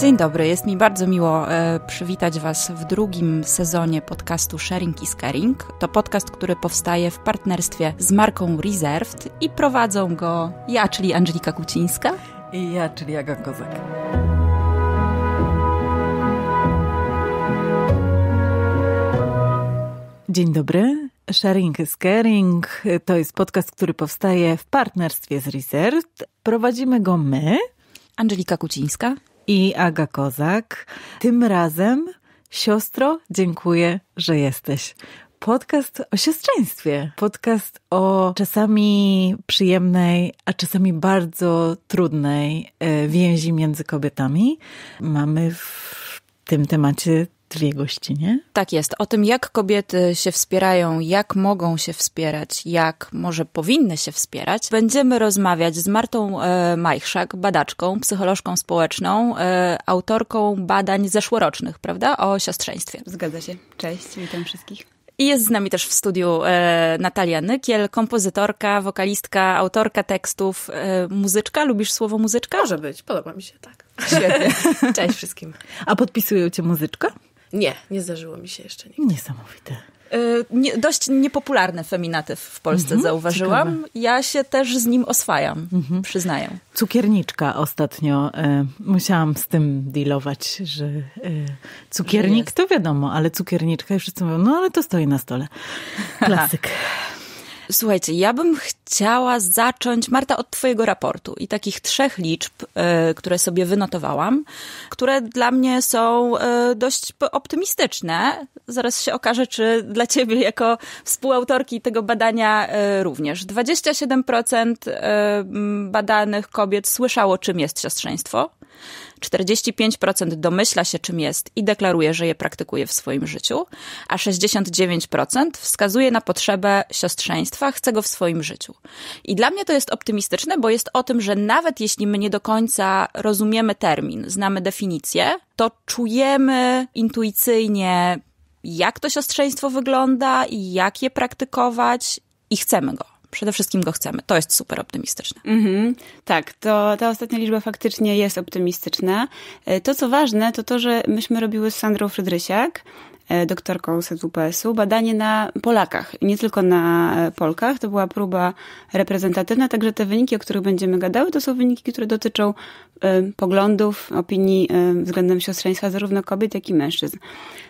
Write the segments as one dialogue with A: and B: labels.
A: Dzień dobry, jest mi bardzo miło e, przywitać Was w drugim sezonie podcastu Sharing is Caring. To podcast, który powstaje w partnerstwie z marką Reserved i prowadzą go ja, czyli Angelika Kucińska. I ja, czyli
B: Aga Kozak. Dzień dobry. Sharing is Caring to jest podcast, który powstaje w partnerstwie z Reserved. Prowadzimy go my, Angelika Kucińska i Aga Kozak. Tym razem, siostro, dziękuję, że jesteś. Podcast o siostrzeństwie. Podcast o czasami przyjemnej, a czasami bardzo trudnej e, więzi między kobietami. Mamy w tym temacie dwie nie? Tak jest. O tym, jak
A: kobiety się wspierają, jak mogą się wspierać, jak może powinny się wspierać, będziemy rozmawiać z Martą e, Majchrzak, badaczką, psycholożką społeczną, e, autorką badań zeszłorocznych, prawda, o siostrzeństwie. Zgadza się. Cześć, witam wszystkich. I jest z nami też w studiu e, Natalia Nykiel, kompozytorka, wokalistka, autorka tekstów, e, muzyczka. Lubisz słowo muzyczka? Może być, podoba mi się, tak. Świetnie. Cześć
B: wszystkim. A podpisują cię muzyczka?
A: Nie, nie zdarzyło mi się jeszcze
B: nigdy. Niesamowite.
A: E, nie, dość niepopularny feminatyw w Polsce mhm, zauważyłam. Ciekawe. Ja się też z nim oswajam, mhm. przyznaję.
B: Cukierniczka ostatnio. E, musiałam z tym dealować, że e, cukiernik że to wiadomo, ale cukierniczka i wszyscy mówią, no ale to stoi na stole. Klasyk. Słuchajcie, ja bym chciała
A: zacząć, Marta, od Twojego raportu i takich trzech liczb, e, które sobie wynotowałam, które dla mnie są e, dość optymistyczne. Zaraz się okaże, czy dla Ciebie, jako współautorki tego badania, e, również. 27% badanych kobiet słyszało, czym jest siostrzeństwo. 45% domyśla się, czym jest i deklaruje, że je praktykuje w swoim życiu, a 69% wskazuje na potrzebę siostrzeństwa, chce go w swoim życiu. I dla mnie to jest optymistyczne, bo jest o tym, że nawet jeśli my nie do końca rozumiemy termin, znamy definicję, to czujemy intuicyjnie, jak to siostrzeństwo wygląda i jak je praktykować i chcemy go przede wszystkim go chcemy. To jest super optymistyczne.
C: Mm -hmm. Tak, to ta ostatnia liczba faktycznie jest optymistyczna. E, to, co ważne, to to, że myśmy robiły z Sandrą Frydrysiak E, doktorką z WPS-u, badanie na Polakach, nie tylko na e, Polkach. To była próba reprezentatywna, także te wyniki, o których będziemy gadały, to są wyniki, które dotyczą e, poglądów, opinii względem siostrzeństwa zarówno kobiet, jak i mężczyzn.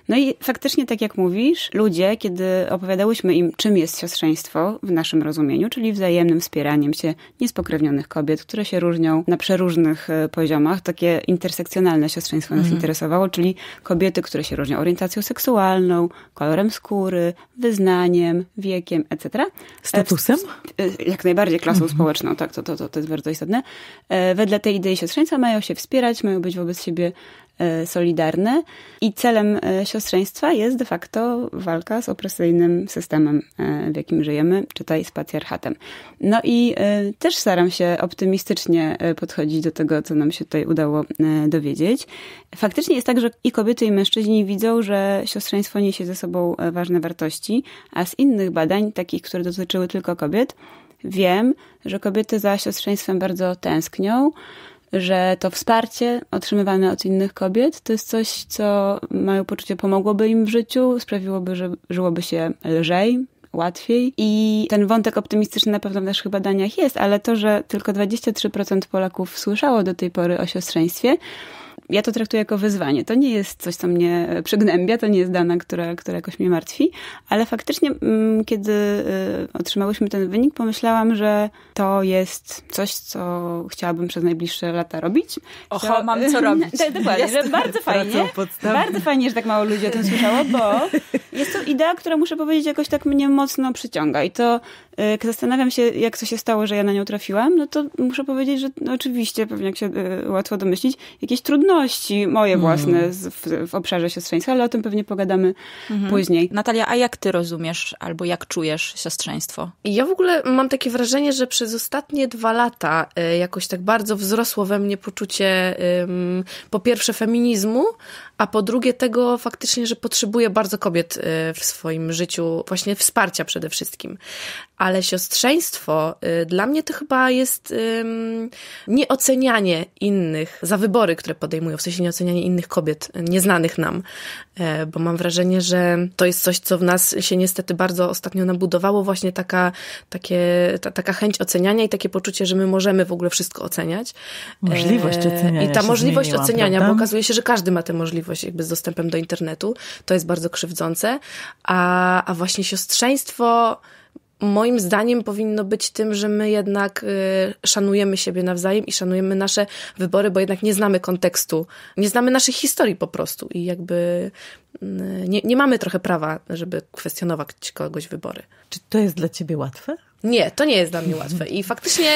C: No i faktycznie, tak jak mówisz, ludzie, kiedy opowiadałyśmy im, czym jest siostrzeństwo w naszym rozumieniu, czyli wzajemnym wspieraniem się niespokrewnionych kobiet, które się różnią na przeróżnych poziomach, takie intersekcjonalne siostrzeństwo nas mhm. interesowało, czyli kobiety, które się różnią orientacją seksualną, seksualną, kolorem skóry, wyznaniem, wiekiem, etc. Statusem? E, e, jak najbardziej klasą mhm. społeczną, tak, to, to, to, to jest bardzo istotne. E, wedle tej idei siostrzeńca mają się wspierać, mają być wobec siebie E, solidarne i celem e, siostrzeństwa jest de facto walka z opresyjnym systemem, e, w jakim żyjemy, czytaj z patriarchatem. No i też staram się optymistycznie podchodzić do tego, co nam się tutaj udało dowiedzieć. Faktycznie jest tak, że i kobiety, i mężczyźni widzą, że siostrzeństwo niesie ze sobą ważne wartości, a z innych badań, takich, które dotyczyły tylko kobiet, wiem, że kobiety za siostrzeństwem bardzo tęsknią, że to wsparcie otrzymywane od innych kobiet to jest coś, co mają poczucie pomogłoby im w życiu, sprawiłoby, że żyłoby się lżej, łatwiej. I ten wątek optymistyczny na pewno w naszych badaniach jest, ale to, że tylko 23% Polaków słyszało do tej pory o siostrzeństwie, ja to traktuję jako wyzwanie. To nie jest coś, co mnie przygnębia, to nie jest dana, która, która jakoś mnie martwi, ale faktycznie, mm, kiedy y, otrzymałyśmy ten wynik, pomyślałam, że to jest coś, co chciałabym przez najbliższe lata robić. Oho, mam co robić. Tak, dokładnie, jest że bardzo fajnie, bardzo fajnie, że tak mało ludzi o tym słyszało, bo jest to idea, która muszę powiedzieć jakoś tak mnie mocno przyciąga i to E, zastanawiam się, jak to się stało, że ja na nią trafiłam. No to muszę powiedzieć, że no oczywiście, pewnie jak się e, łatwo domyślić, jakieś trudności moje mhm. własne z, w, w, obszarze siostrzeństwa, ale o tym pewnie pogadamy mhm. później. Natalia, a jak ty rozumiesz albo jak czujesz siostrzeństwo?
D: Ja w ogóle mam takie wrażenie, że przez ostatnie dwa lata e, jakoś tak bardzo wzrosło we mnie poczucie po pierwsze feminizmu, a po drugie tego faktycznie, że potrzebuję bardzo kobiet w swoim życiu, właśnie wsparcia przede wszystkim ale siostrzeństwo y, dla mnie to chyba jest y, nieocenianie innych za wybory, które podejmują, w sensie nieocenianie innych kobiet, y, nieznanych nam, e, bo mam wrażenie, że to jest coś, co w nas się niestety bardzo ostatnio nabudowało, właśnie taka, takie, ta, taka chęć oceniania i takie poczucie, że my możemy w ogóle wszystko oceniać. Możliwość e, oceniania. I ta możliwość zmieniła, oceniania, prawda? bo okazuje się, że każdy ma tę możliwość jakby z dostępem do internetu, to jest bardzo krzywdzące, a, a właśnie siostrzeństwo moim zdaniem powinno być tym, że my jednak y, szanujemy siebie nawzajem i szanujemy nasze wybory, bo jednak nie znamy kontekstu, nie znamy naszych historii po prostu i jakby y, nie, nie mamy trochę prawa, żeby kwestionować kogoś wybory. Czy to jest dla ciebie łatwe? Nie, to nie jest dla mnie łatwe. I faktycznie,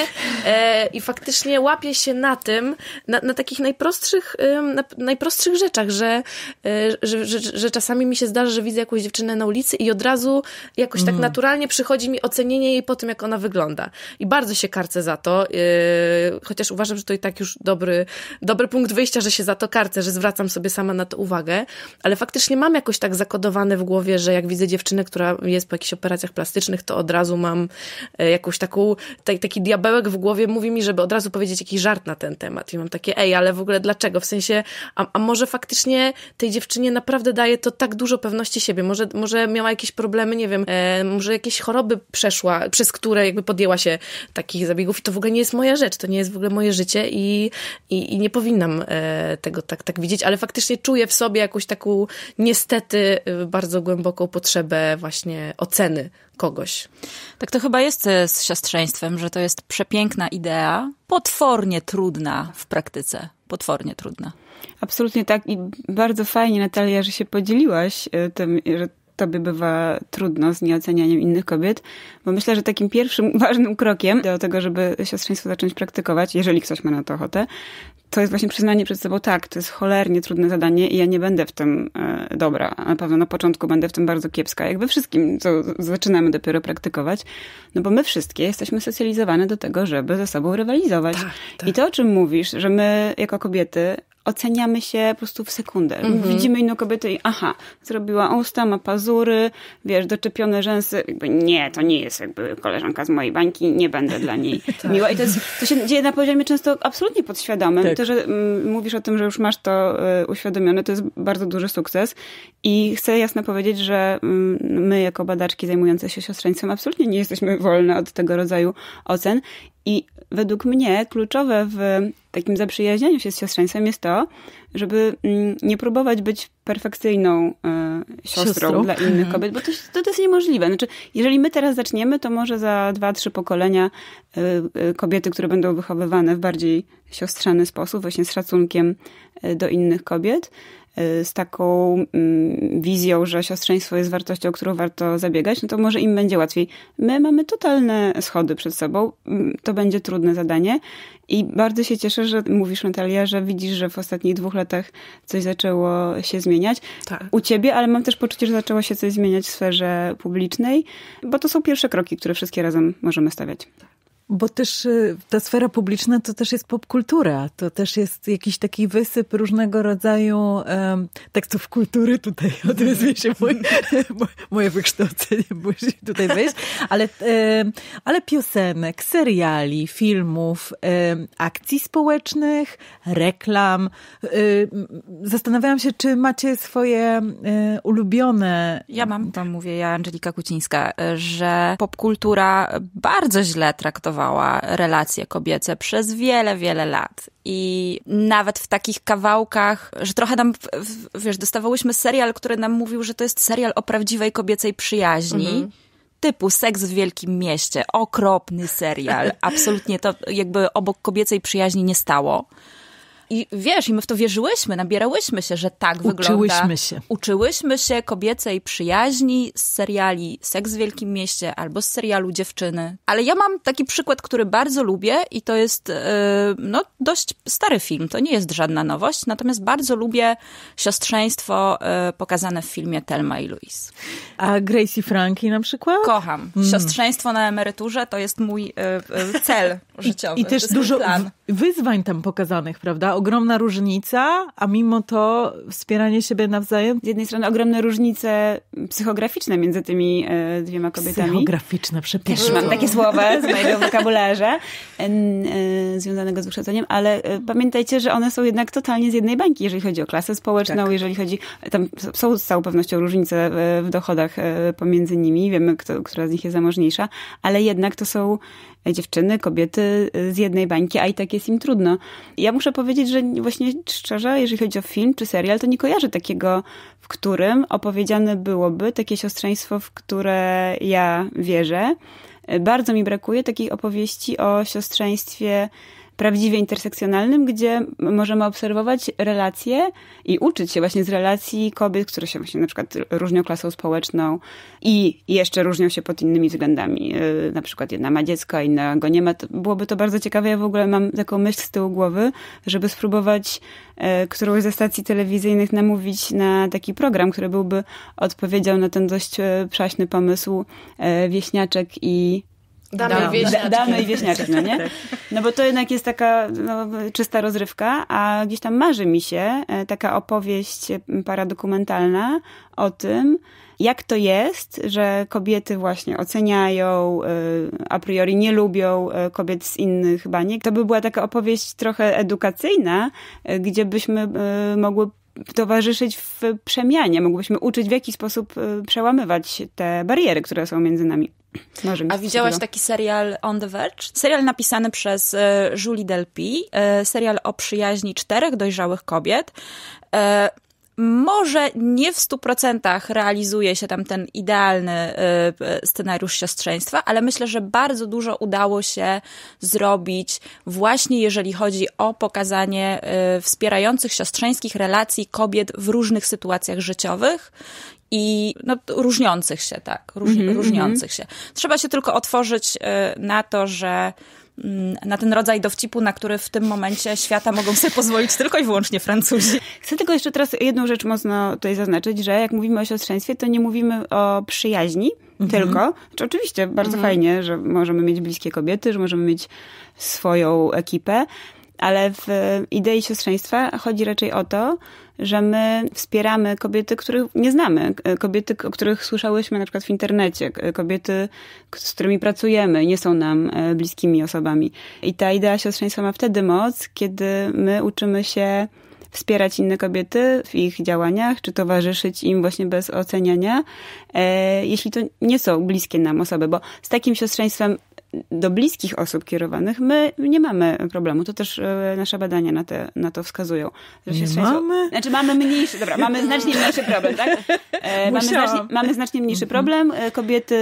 D: e, i faktycznie łapię się na tym, na, na takich najprostszych, na, najprostszych rzeczach, że, e, że, że, że, czasami mi się zdarza, że widzę jakąś dziewczynę na ulicy i od razu jakoś mm. tak mhm. naturalnie przychodzi mi ocenienie jej po tym, jak ona wygląda. I bardzo się karcę za to, e, chociaż uważam, że to i tak już dobry, dobry punkt wyjścia, że się za to karcę, że zwracam sobie sama na to uwagę, ale faktycznie mam jakoś tak zakodowane w głowie, że jak widzę dziewczynę, która jest po jakichś operacjach plastycznych, to od razu mam E, jakąś taką, taki diabełek w głowie mówi mi, żeby od razu powiedzieć jakiś żart na ten temat. I mam takie, ej, ale w ogóle dlaczego? W sensie, a, a może faktycznie tej dziewczynie naprawdę daje to tak dużo pewności siebie? Może, może miała jakieś problemy, nie wiem, e, może jakieś choroby przeszła, przez które jakby podjęła się takich zabiegów i to w ogóle nie jest moja rzecz, to nie jest w ogóle moje życie i, i, i nie powinnam e, tego tak, tak widzieć, ale faktycznie czuję w sobie jakąś taką niestety y, bardzo głęboką potrzebę właśnie oceny kogoś. Tak to chyba jest e, z siostrzeństwem, że to jest
A: przepiękna idea, potwornie trudna w praktyce, potwornie trudna.
C: Absolutnie tak i bardzo fajnie Natalia, że się podzieliłaś e, tym, że tobie bywa trudno z nieocenianiem innych kobiet, bo myślę, że takim pierwszym ważnym krokiem do tego, żeby siostrzeństwo zacząć praktykować, jeżeli ktoś ma na to ochotę, to jest właśnie przyznanie przed sobą, tak, to jest cholernie trudne zadanie i ja nie będę w tym e, dobra. Na pewno na początku będę w tym bardzo kiepska, jak we wszystkim, co zaczynamy dopiero praktykować, no bo my wszystkie jesteśmy socjalizowane do tego, żeby ze sobą rywalizować. Tak, tak. I to, o czym mówisz, że my jako kobiety oceniamy się po prostu w sekundę. Mm Widzimy inną kobietę i aha, zrobiła usta, ma pazury, wiesz, doczepione rzęsy. Jakby nie, to nie jest jakby koleżanka z mojej bańki, nie będę dla niej tak. miła. I to, jest, to się dzieje na poziomie często absolutnie podświadomym. Tak. To, że mm, mówisz o tym, że już masz to y, uświadomione, to jest bardzo duży sukces. I chcę jasno powiedzieć, że mm, my jako badaczki zajmujące się siostrzeństwem absolutnie nie jesteśmy wolne od tego rodzaju ocen. I według mnie kluczowe w takim zaprzyjaźnianiu się z siostrzeństwem jest to, żeby mm, nie próbować być perfekcyjną e, siostrą, siostrą. dla innych mhm. kobiet, bo to, to, jest niemożliwe. Znaczy, jeżeli my teraz zaczniemy, to może za dwa, trzy pokolenia e, e, kobiety, które będą wychowywane w bardziej siostrzany sposób, właśnie z szacunkiem do innych kobiet, Y, z taką mm, wizją, że siostrzeństwo jest wartością, którą warto zabiegać, no to może im będzie łatwiej. My mamy totalne schody przed sobą, mm, to będzie trudne zadanie i bardzo się cieszę, że mówisz Natalia, że widzisz, że w ostatnich dwóch latach coś zaczęło się zmieniać tak. u ciebie, ale mam też poczucie, że zaczęło się coś zmieniać w sferze publicznej, bo to są pierwsze kroki, które wszystkie razem możemy stawiać. Tak. Bo też y, ta sfera publiczna to też jest popkultura, to też jest jakiś taki wysyp różnego
B: rodzaju um, tekstów kultury, tutaj odezwie się mój, moje wykształcenie, musi tutaj wejść, ale, um, ale piosenek, seriali, filmów, um, akcji społecznych, reklam. Y, zastanawiałam się, czy macie swoje y, ulubione... Ja mam, to
A: mówię, ja Angelika
B: Kucińska, że popkultura bardzo źle traktowana obserwowała
A: relacje kobiece przez wiele, wiele lat. I nawet w takich kawałkach, że trochę nam, wiesz, dostawałyśmy serial, który nam mówił, że to jest serial o prawdziwej kobiecej przyjaźni. Mhm typu Seks w Wielkim Mieście. Okropny serial. Absolutnie to jakby obok kobiecej przyjaźni nie stało. I wiesz, i my w to wierzyłyśmy, nabierałyśmy się, że tak uczyłyśmy wygląda. Uczyłyśmy się. Uczyłyśmy się kobiecej przyjaźni z seriali Seks w Wielkim Mieście albo z serialu Dziewczyny. Ale ja mam taki przykład, który bardzo lubię i to jest yy, no, dość stary film. To nie jest żadna nowość, natomiast bardzo lubię siostrzeństwo yy, pokazane w filmie Telma i Louise. A Gracie Frankie na przykład? Kocham. Mm. Siostrzeństwo mm. na emeryturze to jest mój yy, cel
B: życiowy. I, i też dużo, plan wyzwań tam pokazanych, prawda? Ogromna różnica, a
C: mimo to wspieranie siebie nawzajem. Z jednej strony ogromne różnice psychograficzne między tymi e, dwiema kobietami. Psychograficzne,
B: przepraszam. Też mam takie słowa z mojego
C: wokabularza e, e, związanego z wykształceniem, ale pamiętajcie, że one są jednak totalnie z jednej bańki, jeżeli chodzi o klasę społeczną, tak. jeżeli chodzi... Tam są z całą pewnością różnice w dochodach pomiędzy nimi, wiemy, kto, która z nich jest zamożniejsza, ale jednak to są dziewczyny, kobiety y, z jednej bańki, a i tak jest im trudno. Ja muszę powiedzieć, że właśnie szczerze, jeżeli chodzi o film czy serial, to nie kojarzę takiego, w którym opowiedziane byłoby takie siostrzeństwo, w które ja wierzę. Y, bardzo mi brakuje takich opowieści o siostrzeństwie prawdziwie intersekcjonalnym, gdzie możemy obserwować relacje i uczyć się właśnie z relacji kobiet, które się właśnie na przykład różnią klasą społeczną i jeszcze różnią się pod innymi względami. Y, na przykład jedna ma dziecko, inna go nie ma. Byłoby to bardzo ciekawe. Ja w ogóle mam taką myśl z tyłu głowy, żeby spróbować y, którąś ze stacji telewizyjnych namówić na taki program, który byłby odpowiedział na ten dość y, przaśny pomysł wieśniaczek i
D: Damy, damy, wieśniaczki. damy i wieśniaczki, no nie?
C: No bo to jednak jest taka no, czysta rozrywka, a gdzieś tam marzy mi się e, taka opowieść e, paradokumentalna o tym, jak to jest, że kobiety właśnie oceniają, e, a priori nie lubią kobiet z innych baniek. To by była taka opowieść trochę edukacyjna, gdzie byśmy mogły towarzyszyć w przemianie, mogłybyśmy uczyć, w jaki sposób przełamywać te bariery, które są między nami. A widziałaś
A: taki serial On the Verge? Serial napisany przez e, Julie Delpy, e, serial o przyjaźni czterech dojrzałych kobiet. E, może nie w 100% realizuje się tam ten idealny scenariusz siostrzeństwa, ale myślę, że bardzo dużo udało się zrobić właśnie jeżeli chodzi o pokazanie wspierających siostrzeńskich relacji kobiet w różnych sytuacjach życiowych i no, różniących się, tak, róż, mm -hmm. różniących mhm. się. Trzeba się tylko otworzyć e, na to, że
C: mm, na ten rodzaj dowcipu, na który w tym momencie świata mogą sobie pozwolić tylko i wyłącznie Francuzi. Chcę tylko jeszcze teraz jedną rzecz mocno tutaj zaznaczyć, że jak mówimy o siostrzeństwie, to nie mówimy o przyjaźni mhm. tylko. Znaczy, oczywiście bardzo mhm. fajnie, że możemy mieć bliskie kobiety, że możemy mieć swoją ekipę, ale w idei siostrzeństwa chodzi raczej o to, że my wspieramy kobiety, których nie znamy, e, kobiety, o których słyszałyśmy na przykład w internecie, e, kobiety, z którymi pracujemy, nie są nam e, bliskimi osobami. I ta idea siostrzeństwa ma wtedy moc, kiedy my uczymy się wspierać inne kobiety w ich działaniach, czy towarzyszyć im właśnie bez oceniania, jeśli to nie są bliskie nam osoby, bo z takim siostrzeństwem do bliskich osób kierowanych my nie mamy problemu. To też e, nasze badania na, te, na to wskazują. Że nie mamy? Znaczy mamy mniejszy, dobra, mamy znacznie mniejszy problem, tak? E, mamy, znacznie, mamy znacznie mniejszy problem. E, kobiety,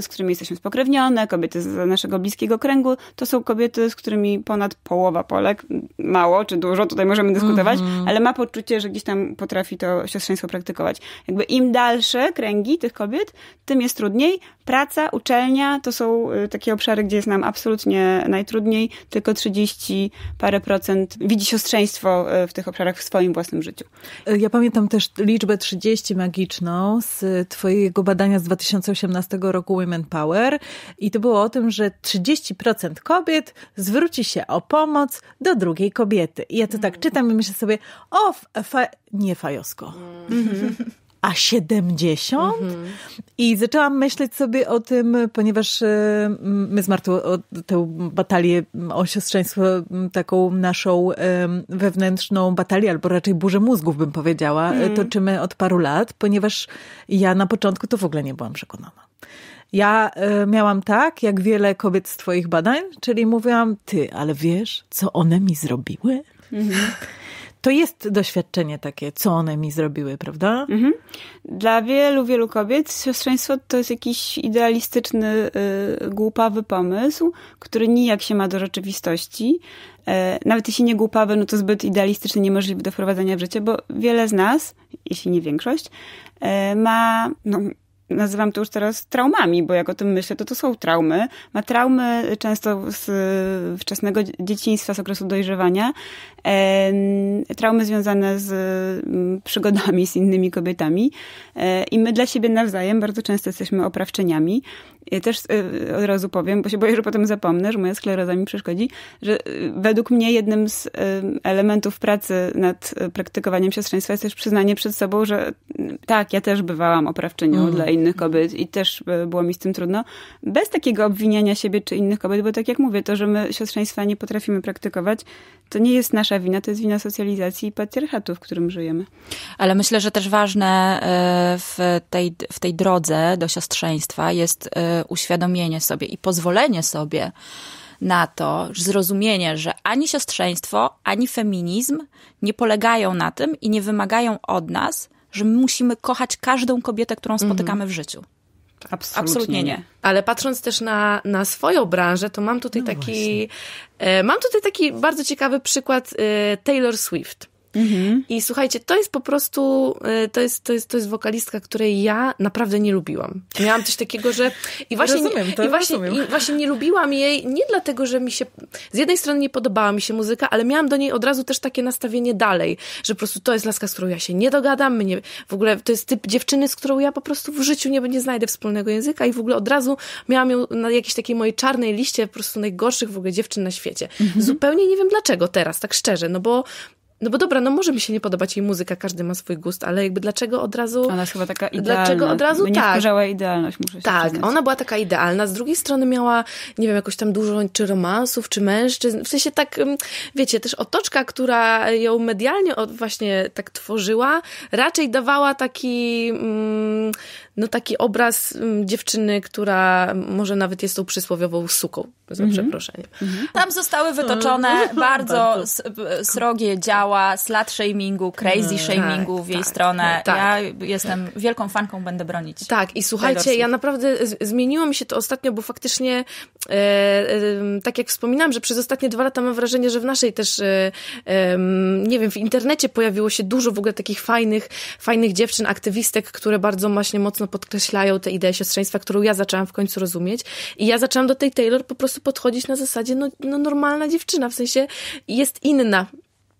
C: z którymi jesteśmy spokrewnione, kobiety z naszego bliskiego kręgu, to są kobiety, z którymi ponad połowa Polek, mało czy dużo, tutaj możemy dyskutować, mhm. ale ma poczucie, że gdzieś tam potrafi to siostrzeństwo praktykować. Jakby im dalsze kręgi tych kobiet, tym jest trudniej. Praca, uczelnia to są takie obszary, obszary, gdzie jest nam absolutnie najtrudniej, tylko 30 parę procent widzi siostrzeństwo e, w tych obszarach w swoim własnym życiu.
B: E, ja pamiętam też liczbę 30 magiczną z e, Twojego badania z 2018 roku Women Power i to było o tym, że 30% kobiet zwróci się o pomoc do drugiej kobiety. I ja to tak czytam i myślę sobie, o, fa nie fajosko. Mm -hmm a 70? Mhm. I zaczęłam myśleć sobie o tym, ponieważ y, my z Martą tę batalię o siostrzeństwo, taką naszą wewnętrzną batalię, albo raczej burzę mózgów bym powiedziała, y, mhm. toczymy od paru lat, ponieważ ja na początku to w ogóle nie byłam przekonana. Ja y, miałam tak, jak wiele kobiet z Twoich badań, czyli mówiłam, ty, ale wiesz, co one mi zrobiły? Mhm. To jest doświadczenie
C: takie, co one mi zrobiły, prawda? Mhm. Dla wielu, wielu kobiet siostrzeństwo to jest jakiś idealistyczny, y, głupawy pomysł, który nijak się ma do rzeczywistości. E, nawet jeśli nie głupawy, no to zbyt idealistyczny, niemożliwy do wprowadzenia w życie, bo wiele z nas, jeśli nie większość, e, ma no, nazywam to już teraz traumami, bo jak o tym myślę, to to są traumy. Ma traumy często z wczesnego dzieciństwa, z okresu dojrzewania, traumy związane z mm, przygodami z innymi kobietami e, i my dla siebie nawzajem bardzo często jesteśmy oprawczeniami też y, od razu powiem, bo się boję, że potem zapomnę, że moja skleroza mi przeszkodzi, że y, według mnie jednym z y, elementów pracy nad praktykowaniem siostrzeństwa jest też przyznanie przed sobą, że mm, tak, ja też bywałam oprawczynią mm. dla innych kobiet i też było mi z tym trudno. Bez takiego obwiniania siebie czy innych kobiet, bo tak jak mówię, to, że my siostrzeństwa nie potrafimy praktykować, to nie jest nasza wina, to jest wina socjalizacji i patriarchatu, w którym żyjemy. Ale myślę, że też ważne w tej, w tej drodze do
A: siostrzeństwa jest uświadomienie sobie i pozwolenie sobie na to, zrozumienie, że ani siostrzeństwo, ani feminizm nie polegają na tym i nie wymagają od nas, że my musimy kochać każdą kobietę, którą mhm. spotykamy w życiu.
D: Absolutnie, Absolutnie nie. nie. Ale patrząc też na, na swoją branżę, to mam tutaj no taki. E, mam tutaj taki bardzo ciekawy przykład e, Taylor Swift. Mhm. I słuchajcie, to jest po prostu, y, to jest, to, jest, to jest wokalistka, której ja naprawdę nie lubiłam. Miałam coś takiego, że i właśnie, rozumiem, nie, i właśnie, i właśnie nie lubiłam jej, nie dlatego, że mi się, z jednej strony nie podobała mi się muzyka, ale miałam do niej od razu też takie nastawienie dalej, że po prostu to jest laska, z którą ja się nie dogadam, mnie, w ogóle to jest typ dziewczyny, z którą ja po prostu w życiu nie, nie znajdę wspólnego języka i w ogóle od razu miałam ją na jakiejś takiej mojej czarnej liście po prostu najgorszych w ogóle dziewczyn na świecie. Mhm. Zupełnie nie wiem dlaczego teraz, tak szczerze, no bo no bo dobra, no może mi się nie podobać jej muzyka, każdy ma swój gust, ale jakby dlaczego od razu... Ona jest chyba taka idealna. Dlaczego od razu nie tak. Nie idealność, muszę się Tak, przyznać. ona była taka idealna, z drugiej strony miała, nie wiem, jakoś tam dużo czy romansów, czy mężczyzn, w sensie tak, wiecie, też otoczka, która ją medialnie właśnie tak tworzyła, raczej dawała taki... Mm, no taki obraz mm, dziewczyny, która może nawet jest tą przysłowiową suką, za mm przeproszeniem. Mhm.
A: Tam zostały wytoczone no, no, no, bardzo, srogie działa slut shamingu, crazy tak, shamingu tak, w jej tak, stronę. Tak, tak, ja jestem wielką fanką, będę bronić.
D: Tak i słuchajcie, ja naprawdę zmieniło mi się to ostatnio, bo faktycznie e, e, tak jak wspominałam, że przez ostatnie dwa lata mam wrażenie, że w naszej też e, nie wiem, w internecie pojawiło się dużo w ogóle takich fajnych, fajnych dziewczyn, aktywistek, które bardzo właśnie mocno podkreślają tę ideę siostrzeństwa, którą ja zaczęłam w końcu rozumieć. I ja zaczęłam do tej Taylor po prostu podchodzić na zasadzie, no, no normalna dziewczyna, w sensie jest inna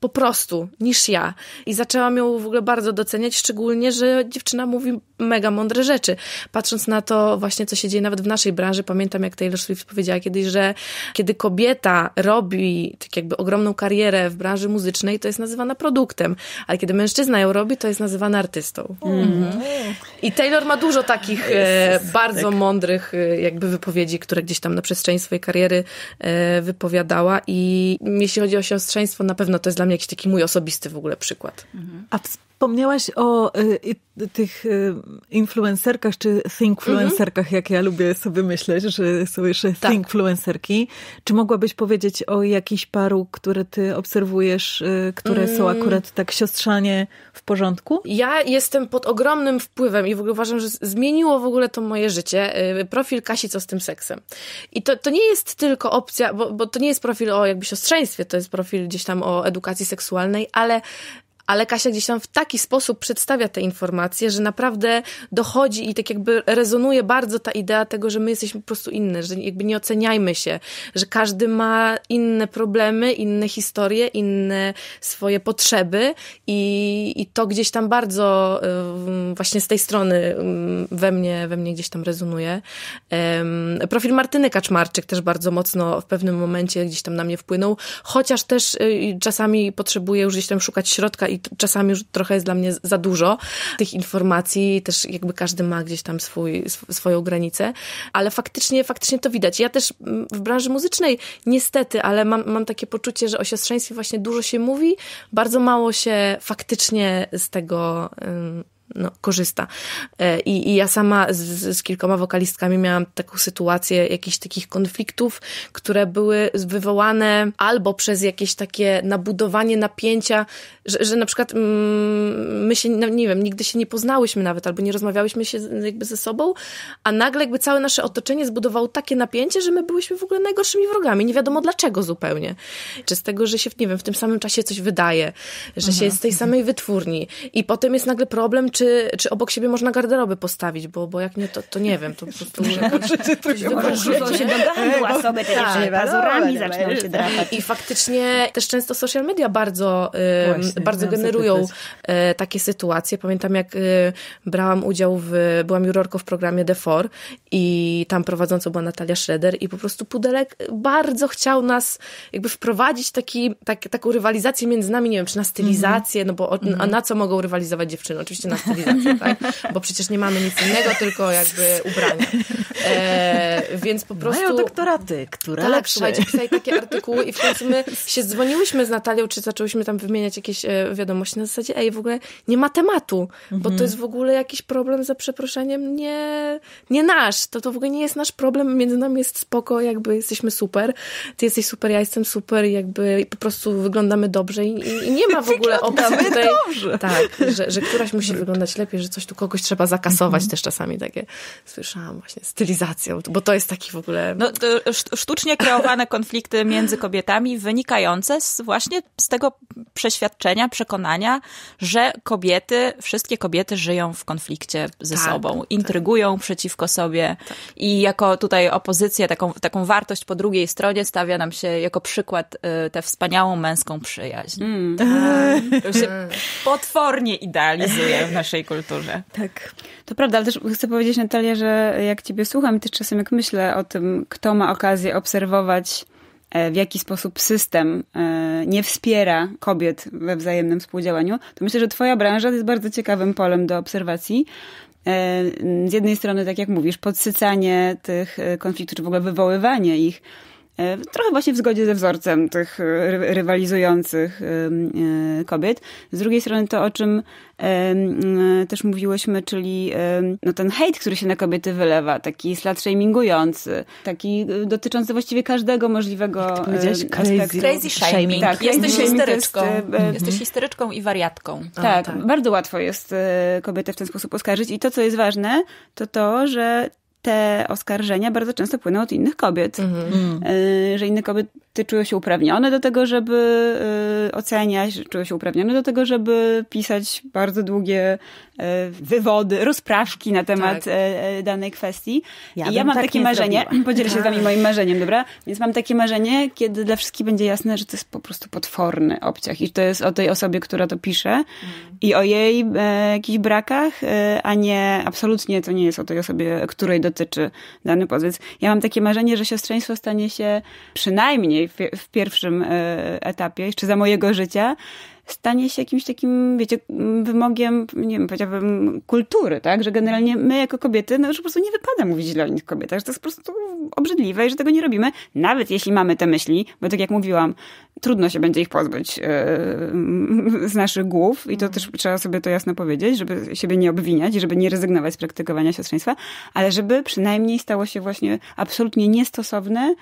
D: po prostu niż ja. I zaczęłam ją w ogóle bardzo doceniać, szczególnie, że dziewczyna mówi mega mądre rzeczy. Patrząc na to właśnie, co się dzieje nawet w naszej branży, pamiętam jak Taylor Swift powiedziała kiedyś, że kiedy kobieta robi tak jakby ogromną karierę w branży muzycznej, to jest nazywana produktem, ale kiedy mężczyzna ją robi, to jest nazywana artystą. Mhm. I Taylor ma dużo takich e, bardzo tak. mądrych e, jakby wypowiedzi, które gdzieś tam na przestrzeni swojej kariery e, wypowiadała i jeśli chodzi o siostrzeństwo, na pewno to jest dla mnie jakiś taki mój osobisty w ogóle przykład. Mhm.
B: Wspomniałaś o y, tych y, influencerkach czy thinkfluencerkach, mm jak ja lubię sobie myśleć, że są jeszcze tak. thinkfluencerki. Czy mogłabyś powiedzieć o jakichś paru, które ty obserwujesz, y, które mm. są akurat tak siostrzanie w porządku?
D: Ja jestem pod ogromnym wpływem i w ogóle uważam, że zmieniło w ogóle to moje życie. Y, profil Kasi Co z tym seksem. I to, to nie jest tylko opcja, bo, bo to nie jest profil o jakby siostrzeństwie, to jest profil gdzieś tam o edukacji seksualnej, ale ale Kasia gdzieś tam w taki sposób przedstawia te informacje, że naprawdę dochodzi i tak jakby rezonuje bardzo ta idea tego, że my jesteśmy po prostu inne, że jakby nie oceniajmy się, że każdy ma inne problemy, inne historie, inne swoje potrzeby i, i to gdzieś tam bardzo właśnie z tej strony we mnie, we mnie gdzieś tam rezonuje. Profil Martyny Kaczmarczyk też bardzo mocno w pewnym momencie gdzieś tam na mnie wpłynął, chociaż też y, czasami potrzebuję już gdzieś tam szukać środka i czasami już trochę jest dla mnie za dużo tych informacji, też jakby każdy ma gdzieś tam swój, swoją granicę, ale faktycznie, faktycznie to widać. Ja też mm, w branży muzycznej niestety, ale mam, mam takie poczucie, że o siostrzeństwie właśnie dużo się mówi, bardzo mało się faktycznie z tego no, korzysta. E, I, I, ja sama z, z, kilkoma wokalistkami miałam taką sytuację jakichś takich konfliktów, które były wywołane albo przez jakieś takie nabudowanie napięcia, że, że na przykład mm, my się, no, nie wiem, nigdy się nie poznałyśmy nawet, albo nie rozmawiałyśmy się jakby ze sobą, a nagle jakby całe nasze otoczenie zbudowało takie napięcie, że my byłyśmy w ogóle najgorszymi wrogami. Nie wiadomo dlaczego zupełnie. Czy z tego, że się, nie wiem, w tym samym czasie coś wydaje, że się mhm. jest z tej samej wytwórni i potem jest nagle problem, czy, czy obok siebie można garderoby postawić, bo, bo jak nie, to, to nie wiem, to po prostu... Rzucą się do gardła sobie tak, te dziewczyny tak, pazurami, się tak, drapać. I faktycznie też często social media bardzo, Właśnie, bardzo generują e, takie sytuacje. Pamiętam, jak e, brałam udział w... Byłam jurorką w programie The Four i tam prowadzącą była Natalia Schroeder i po prostu Pudelek bardzo chciał nas jakby wprowadzić taki, tak, taką rywalizację między nami, nie wiem, czy na stylizację, mhm. no bo o, mhm. a na co mogą rywalizować dziewczyny? Oczywiście na stylizację, tak? Bo przecież nie mamy nic innego, tylko jakby ubrania. E, więc po prostu... Mają doktoraty, które Tak, słuchajcie, pisali takie artykuły i w końcu my się dzwoniłyśmy z Natalią, czy zaczęłyśmy tam wymieniać jakieś e, wiadomości na zasadzie, ej, w ogóle nie ma tematu, bo to mhm. jest w ogóle jakiś problem, za przeproszeniem, nie, nie nasz. To, to w ogóle nie jest nasz problem, między nami jest spoko, jakby jesteśmy super, ty jesteś super, ja jestem super, jakby po prostu wyglądamy dobrze i, i nie ma w ogóle opcji tutaj, tak, że, że któraś musi wyglądać wyglądać lepiej, że coś tu kogoś trzeba zakasować, mhm. też czasami takie słyszałam właśnie stylizacją, bo to jest taki w ogóle... No,
A: sztucznie kreowane konflikty między kobietami wynikające z, właśnie z tego przeświadczenia, przekonania, że kobiety, wszystkie kobiety żyją w konflikcie ze tak, sobą, tak, tak. intrygują tak. przeciwko sobie tak. i jako tutaj opozycję, taką, taką wartość po drugiej stronie stawia nam się jako przykład y, tę wspaniałą męską przyjaźń.
C: Mm. Tak.
A: To się mm. potwornie idealizuje w naszym naszej kulturze.
C: Tak. To prawda, ale też chcę powiedzieć, Natalia, że jak ciebie słucham i też czasem jak myślę o tym, kto ma okazję obserwować e, w jaki sposób system e, nie wspiera kobiet we wzajemnym współdziałaniu, to myślę, że Twoja branża jest bardzo ciekawym polem do obserwacji. E, z jednej strony, tak jak mówisz, podsycanie tych konfliktów, czy w ogóle wywoływanie ich E, trochę właśnie w zgodzie ze wzorcem tych e, rywalizujących e, kobiet. Z drugiej strony to, o czym też mówiłyśmy, czyli no ten hejt, który się na kobiety wylewa, taki slut shamingujący, taki dotyczący właściwie każdego możliwego powiedziałeś, crazy, crazy shaming. Tak, Jesteś histeryczką. Jest, mhm. Jesteś histeryczką i wariatką. Tak, tak, bardzo łatwo jest kobietę w ten sposób oskarżyć i to, co jest ważne, to to, że te oskarżenia bardzo często płyną od innych kobiet. Mhm. Y, że inne kobiety czują się uprawnione do tego, żeby y, oceniać, czują się uprawnione do tego, żeby pisać bardzo długie y, wywody, rozprawki na temat tak. danej kwestii. Ja, I ja mam tak takie marzenie, zrobiła. podzielę się z wami tak. moim marzeniem, dobra? Więc mam takie marzenie, kiedy dla wszystkich będzie jasne, że to jest po prostu potworny obciach i to jest o tej osobie, która to pisze mhm. i o jej e, jakichś brakach, e, a nie, absolutnie to nie jest o tej osobie, której do dotyczy dany pozew. ja mam takie marzenie, że siostrzeństwo stanie się przynajmniej w, w pierwszym e, etapie, jeszcze za mojego życia, stanie się jakimś takim, wiecie, wymogiem, nie wiem, powiedziałabym, kultury, tak? Że generalnie my jako kobiety, no już po prostu nie wypada mówić źle o innych kobietach, że to jest po prostu obrzydliwe i że tego nie robimy, nawet jeśli mamy te myśli, bo tak jak mówiłam, trudno się będzie ich pozbyć yy, z naszych głów i to mhm. też trzeba sobie to jasno powiedzieć, żeby siebie nie obwiniać i żeby nie rezygnować z praktykowania siostrzeństwa, ale żeby przynajmniej stało się właśnie absolutnie niestosowne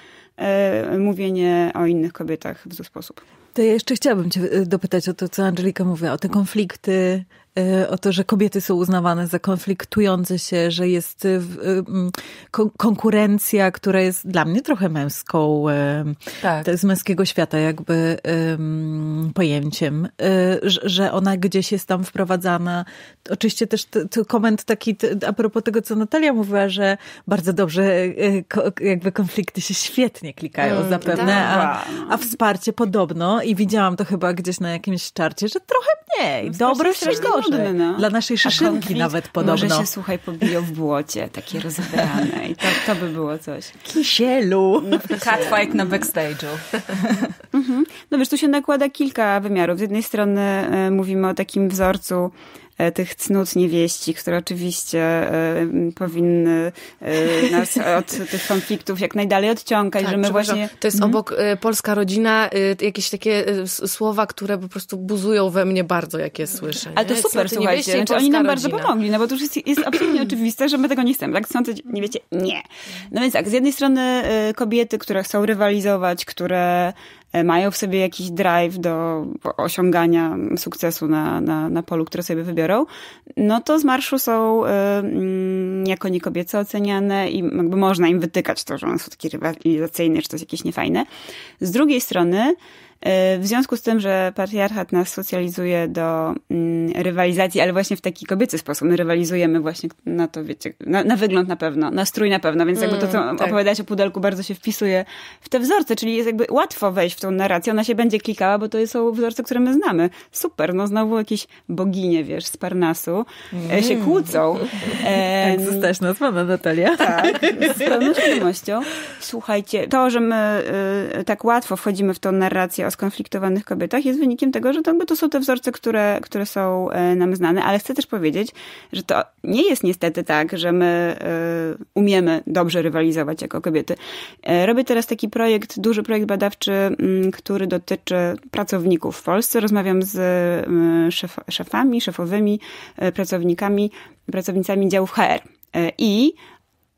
C: yy, mówienie o innych kobietach w ten sposób.
B: To ja jeszcze chciałabym Cię y, dopytać o to, co Angelika mówiła, o te konflikty Y, o to, że kobiety są uznawane za konfliktujące się, że jest y, y, konkurencja, która jest dla mnie trochę męską, tak. z męskiego świata jakby pojęciem, że ona gdzieś jest tam wprowadzana. Oczywiście też ten koment taki a propos tego, co Natalia mówiła, że bardzo dobrze jakby konflikty się świetnie klikają mm, zapewne, tak. a, a wsparcie podobno i widziałam to chyba gdzieś na jakimś czarcie, że trochę mniej. Dobrze Dobre wśród no. Dla naszej szyszynki nawet podobno. Może się,
C: słuchaj, pobiją w błocie, takie rozebrane i to, to by było coś. Kisielu! No, Catfight na backstage'u. mhm. No wiesz, tu się nakłada kilka wymiarów. Z jednej strony e, mówimy o takim wzorcu E, tych cnót niewieści, które oczywiście e, powinny
D: e, nas od tych konfliktów jak najdalej odciągać, tak, że my właśnie... To jest mhm. obok polska rodzina, jakieś takie słowa, które po prostu buzują we mnie bardzo, jak je słyszę. Ale nie? to super, cnoty słuchajcie, znaczy, oni nam rodzina. bardzo pomogli,
C: no bo to już jest, jest absolutnie oczywiste, że my tego nie chcemy, tak? nie wiecie, nie. No więc tak, z jednej strony kobiety, które chcą rywalizować, które E, mają w sobie jakiś drive do osiągania sukcesu na, na, na polu, które sobie wybiorą, no to z marszu są e, mm, jako niekobiece oceniane i jakby można im wytykać to, że one są takie rywalizacyjne, czy to jest jakieś niefajne. Z drugiej strony, E, w związku z tym, że patriarchat nas socjalizuje do mm, rywalizacji, ale właśnie w taki kobiecy sposób. My rywalizujemy właśnie na to, wiecie, na, na wygląd na pewno, na strój na pewno, więc jakby to, co mm, tak. o pudelku, bardzo się wpisuje w te wzorce, czyli jest jakby łatwo wejść w tą narrację, ona się będzie klikała, bo to są wzorce, które my znamy. Super, no znowu jakieś boginie, wiesz, z Parnasu e, mm. się kłócą. E, tak, zostałaś nazwana, Natalia. Tak, z pełną świadomością. Słuchajcie, to, że my y, tak łatwo wchodzimy w tą narrację o skonfliktowanych kobietach jest wynikiem tego, że to, to są te wzorce, które, które są e, nam znane, ale chcę też powiedzieć, że to nie jest niestety tak, że my e, umiemy dobrze rywalizować jako kobiety. E, robię teraz taki projekt, duży projekt badawczy, mm, który dotyczy pracowników w Polsce. Rozmawiam z szef, szefami, szefowymi, pracownikami, pracownicami działów HR. I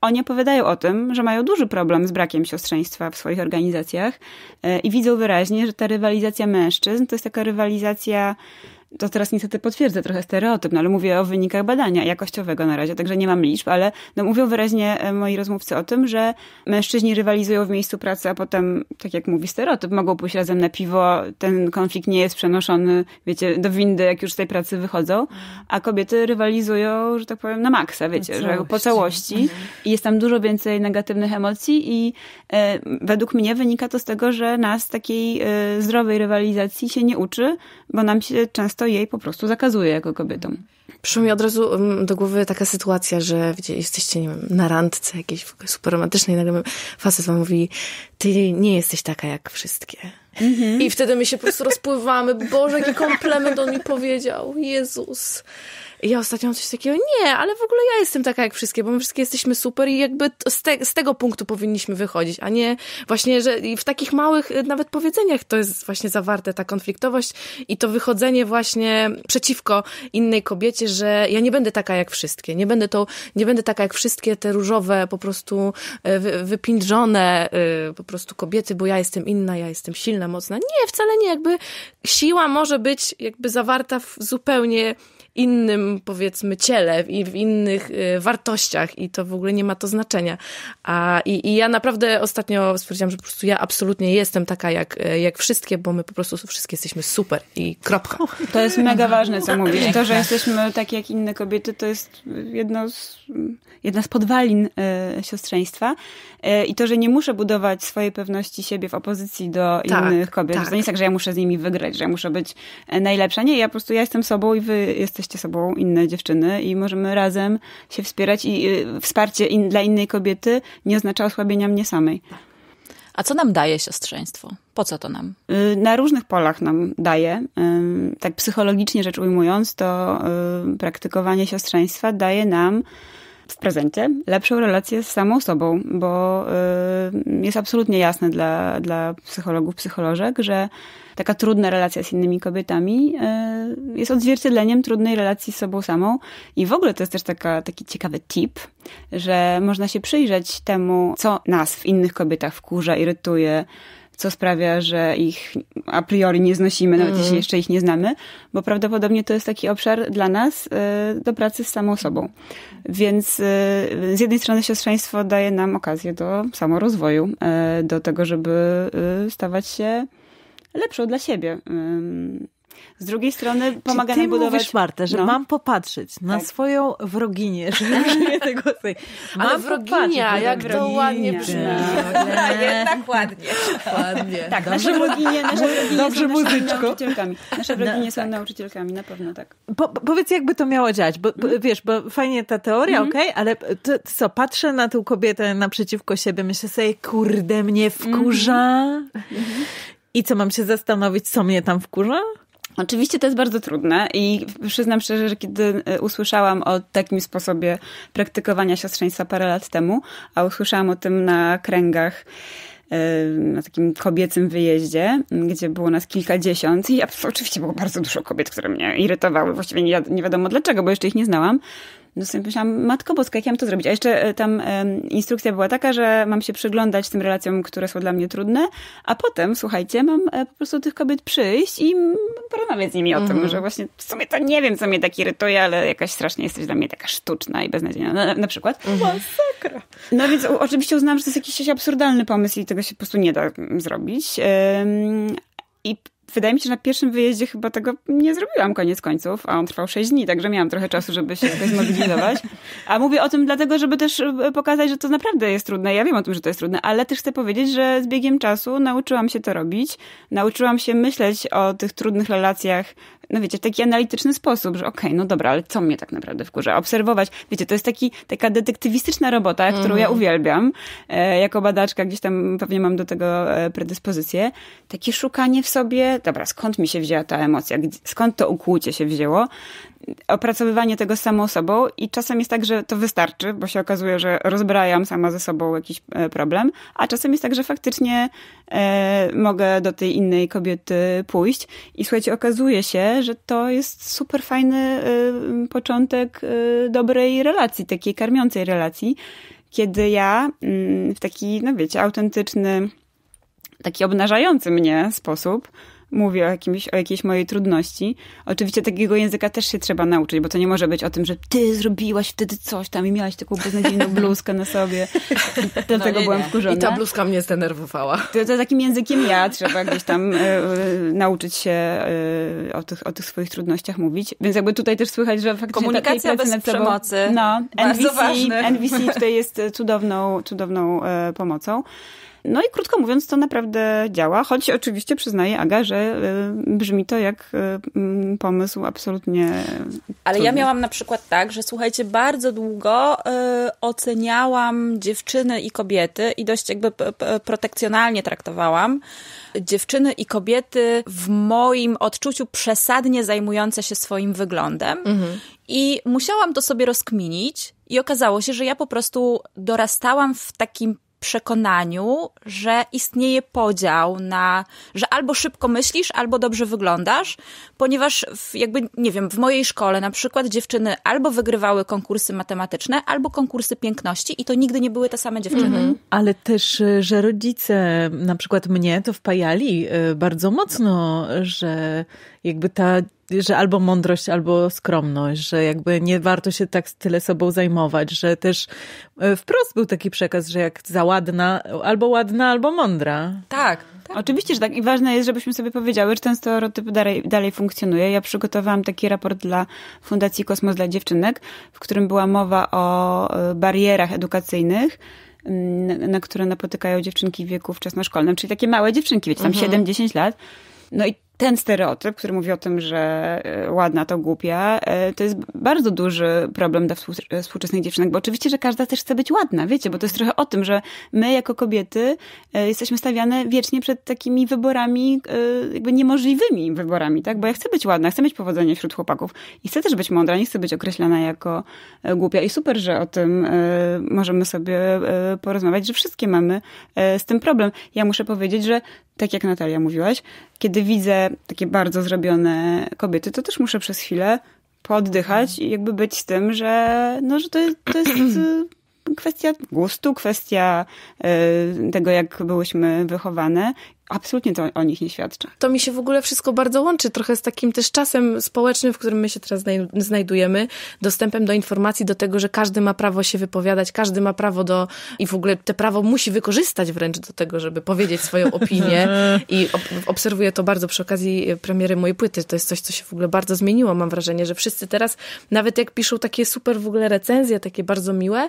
C: oni opowiadają o tym, że mają duży problem z brakiem siostrzeństwa w swoich organizacjach e, i widzą wyraźnie, że ta rywalizacja mężczyzn to jest taka rywalizacja to teraz niestety potwierdzę trochę stereotyp, no ale mówię o wynikach badania jakościowego na razie, także nie mam liczb, ale no mówią wyraźnie e, moi rozmówcy o tym, że mężczyźni rywalizują w miejscu pracy, a potem, tak jak mówi stereotyp, mogą pójść razem na piwo, ten konflikt nie jest przenoszony, wiecie, do windy, jak już z tej pracy wychodzą, a kobiety rywalizują, że tak powiem, na maksa, wiecie, że po całości mhm. i jest tam dużo więcej negatywnych emocji i e, według mnie wynika to z tego, że nas takiej e, zdrowej rywalizacji się nie uczy, bo nam się często to jej po prostu zakazuje jako kobietom.
D: Przyszło mi od razu do głowy taka sytuacja, że wiecie, jesteście nie wiem, na randce jakiejś super romantycznej, nagle facet wam mówi, ty nie jesteś taka jak wszystkie. Mhm. I wtedy my się po prostu rozpływamy. Boże, jaki komplement on mi powiedział. Jezus. I ja ostatnio mam coś takiego, nie, ale w ogóle ja jestem taka jak wszystkie, bo my wszystkie jesteśmy super i jakby z, te, z tego punktu powinniśmy wychodzić, a nie właśnie, że w takich małych y, nawet powiedzeniach to jest właśnie zawarte ta konfliktowość i to wychodzenie właśnie przeciwko innej kobiecie, że ja nie będę taka jak wszystkie, nie będę to, nie będę taka jak wszystkie te różowe po prostu y, wy, wypindrzone y, po prostu kobiety, bo ja jestem inna, ja jestem silna, mocna. Nie, wcale nie, jakby siła może być jakby zawarta w zupełnie innym, powiedzmy, ciele i w innych y, wartościach i to w ogóle nie ma to znaczenia. A, i, i ja naprawdę ostatnio stwierdziłam, że po prostu ja absolutnie jestem taka jak, y, jak wszystkie, bo my po prostu wszystkie jesteśmy super i kropka. To jest mega ważne, co mówisz. To, że jesteśmy
C: takie jak inne kobiety, to jest jedno z
D: jedna z podwalin
C: e, siostrzeństwa e, i to, że nie muszę budować swojej pewności siebie w opozycji do tak, innych kobiet. Tak. To nie jest tak, że ja muszę z nimi wygrać, że ja muszę być e, najlepsza. Nie, ja po prostu ja jestem sobą i wy jesteście sobą, inne dziewczyny i możemy razem się wspierać i y, wsparcie in, dla innej kobiety nie oznacza osłabienia mnie samej. A co nam daje siostrzeństwo? Po co to nam? E, na różnych polach nam daje. Tak psychologicznie rzecz ujmując, to praktykowanie siostrzeństwa daje nam w prezencie lepszą relację z samą sobą, bo y, jest absolutnie jasne dla, dla psychologów, psycholożek, że taka trudna relacja z innymi kobietami y, jest odzwierciedleniem trudnej relacji z sobą samą. I w ogóle to jest też taka, taki ciekawy tip, że można się przyjrzeć temu, co nas w innych kobietach wkurza, irytuje, co sprawia, że ich a priori nie znosimy, nawet mm. jeśli mhm. jeszcze ich nie znamy, bo prawdopodobnie to jest taki obszar dla nas y, do pracy z samą sobą. Więc y, z jednej strony siostrzeństwo daje nam okazję do samorozwoju, y, do tego, żeby stawać się lepszą dla siebie. Z drugiej strony pomaga Czy ty nam budować... mówisz, Marta, że no. mam popatrzeć na tak. swoją wroginię, że nie tego tej. Mam Ale
B: wroginia, jak wroginia. to
D: ładnie brzmi. Tak, jednak ładnie. ładnie.
C: Tak, nasze wroginie, nasze wroginie Dobrze, są nauczycielkami. Nasze wroginie no, są tak. nauczycielkami, na pewno tak.
B: Po, powiedz, jakby to miało działać, bo mhm. wiesz, bo fajnie ta teoria, mm okej, okay, ale to, to co, patrzę na tą kobietę naprzeciwko siebie, myślę sobie, kurde, mnie wkurza. Mm
C: I co, mam się zastanowić, co mnie tam wkurza? Oczywiście to jest bardzo trudne i przyznam szczerze, że kiedy e, usłyszałam o takim sposobie praktykowania siostrzeństwa parę lat temu, a usłyszałam o tym na kręgach e, na takim kobiecym wyjeździe, gdzie było nas kilkadziesiąt i oczywiście było bardzo dużo kobiet, które mnie irytowały, właściwie nie, wiadomo dlaczego, bo jeszcze ich nie znałam, no sobie myślałam, matko boska, jak ja mam to zrobić? A jeszcze e, tam instrukcja była taka, że mam się przyglądać tym relacjom, które są dla mnie trudne, a potem, słuchajcie, mam e, po prostu tych kobiet przyjść i porozmawiać z nimi o mm -hmm. tym, mhm. że właśnie w sumie to nie wiem, co mnie tak irytuje, ale jakaś strasznie jesteś dla mnie taka sztuczna i beznadziejna, na, na przykład. Mhm. Masakra. Mm -hmm. No więc oczywiście uznałam, że to jest jakiś absurdalny pomysł i tego się po prostu nie da mm, zrobić. i wydaje mi się, że na pierwszym wyjeździe chyba tego nie zrobiłam koniec końców, a on trwał 6 dni, także miałam trochę czasu, żeby się jakoś zmobilizować. A mówię o tym dlatego, żeby też e, pokazać, że to naprawdę jest trudne. Ja wiem o tym, że to jest trudne, ale też chcę powiedzieć, że z biegiem czasu nauczyłam się to robić. Nauczyłam się myśleć o tych trudnych relacjach no wiecie, w taki analityczny sposób, że okej, okay, no dobra, ale co mnie tak naprawdę wkurza? Obserwować. Wiecie, to jest taki, taka detektywistyczna robota, którą mm. ja mhm. uwielbiam. E, jako badaczka gdzieś tam pewnie mam do tego e, predyspozycję. Takie szukanie w sobie dobra, skąd mi się wzięła ta emocja? Skąd to ukłucie się wzięło? Opracowywanie tego z samą sobą i czasem jest tak, że to wystarczy, bo się okazuje, że rozbrajam sama ze sobą jakiś e, problem, a czasem jest tak, że faktycznie e, mogę do tej innej kobiety pójść i słuchajcie, okazuje się, że to jest super fajny e, początek e, dobrej relacji, takiej karmiącej relacji, kiedy ja mm, w taki, no wiecie, autentyczny, taki obnażający mnie sposób mówię o, jakimś, o jakiejś mojej trudności. Oczywiście takiego języka też się trzeba nauczyć, bo to nie może być o tym, że ty zrobiłaś wtedy coś tam i miałaś taką beznadziejną bluzkę na sobie.
D: Dlatego no byłam wkurzona. I ta bluzka mnie zdenerwowała.
C: To, to takim językiem ja trzeba gdzieś tam y, nauczyć się y, o, tych, o tych swoich trudnościach mówić. Więc jakby tutaj też słychać, że faktycznie Komunikacja bez sobą, przemocy. No, NVC, NVC tutaj jest cudowną, cudowną pomocą. No i krótko mówiąc, to naprawdę działa, choć oczywiście przyznaje Aga, że ale e, brzmi to jak e, pomysł absolutnie. Ale ja
A: miałam na przykład tak, że słuchajcie, bardzo długo e, oceniałam dziewczyny i kobiety i dość jakby protekcjonalnie traktowałam dziewczyny i kobiety w moim odczuciu przesadnie zajmujące się swoim wyglądem. Mhm. I musiałam to sobie rozkminić, i okazało się, że ja po prostu dorastałam w takim przekonaniu, że istnieje podział na, że albo szybko myślisz, albo dobrze wyglądasz, ponieważ w, jakby, nie wiem, w mojej szkole na przykład dziewczyny albo wygrywały konkursy matematyczne, albo konkursy piękności i to nigdy nie były te same dziewczyny. Mhm. mhm.
B: Ale też, y, że rodzice na przykład mnie to wpajali y, bardzo mocno, że jakby ta że albo mądrość, albo skromność, że jakby nie warto się tak tyle sobą zajmować, że też e, wprost był taki
C: przekaz, że jak za ładna, albo ładna, albo mądra. Tak, tak. Oczywiście, że tak. I ważne jest, żebyśmy sobie powiedziały, że ten stereotyp dalej, dalej funkcjonuje. Ja przygotowałam taki raport dla Fundacji Kosmos dla Dziewczynek, w którym była mowa o e, barierach edukacyjnych mm, na które napotykają dziewczynki w wieku wczesnoszkolnym, czyli takie małe dziewczynki, wiecie, tam mhm. 7-10 lat. No i ten stereotyp, który mówi o tym, że e, ładna to głupia, e, to jest bardzo duży problem dla e, współczesnych dziewczynek, bo oczywiście, że każda też chce być ładna, wiecie, bo to jest trochę o tym, że my jako kobiety jesteśmy stawiane wiecznie przed takimi wyborami, jakby niemożliwymi wyborami, tak? Bo ja chcę być ładna, chcę mieć powodzenie wśród chłopaków i chcę też być mądra, nie chcę być określana jako głupia i super, że o tym możemy sobie porozmawiać, że wszystkie mamy z tym problem. Ja muszę powiedzieć, że tak jak Natalia mówiłaś, kiedy widzę takie bardzo zrobione kobiety, to też muszę przez chwilę pooddychać i jakby być z tym, że, no, że to, jest, to jest kwestia gustu, kwestia y, tego, jak byłyśmy wychowane absolutnie to o nich nie świadczy.
D: To mi się w ogóle wszystko bardzo łączy, trochę z takim też czasem społecznym, w którym my się teraz znajdujemy, dostępem do informacji, do tego, że każdy ma prawo się wypowiadać, każdy ma prawo do i w ogóle te prawo musi wykorzystać wręcz do tego, żeby powiedzieć swoją opinię i ob obserwuję to bardzo przy okazji e, premiery mojej płyty. To jest coś, co się w ogóle bardzo zmieniło, mam wrażenie, że wszyscy teraz, nawet jak piszą takie super w ogóle recenzje, takie bardzo miłe,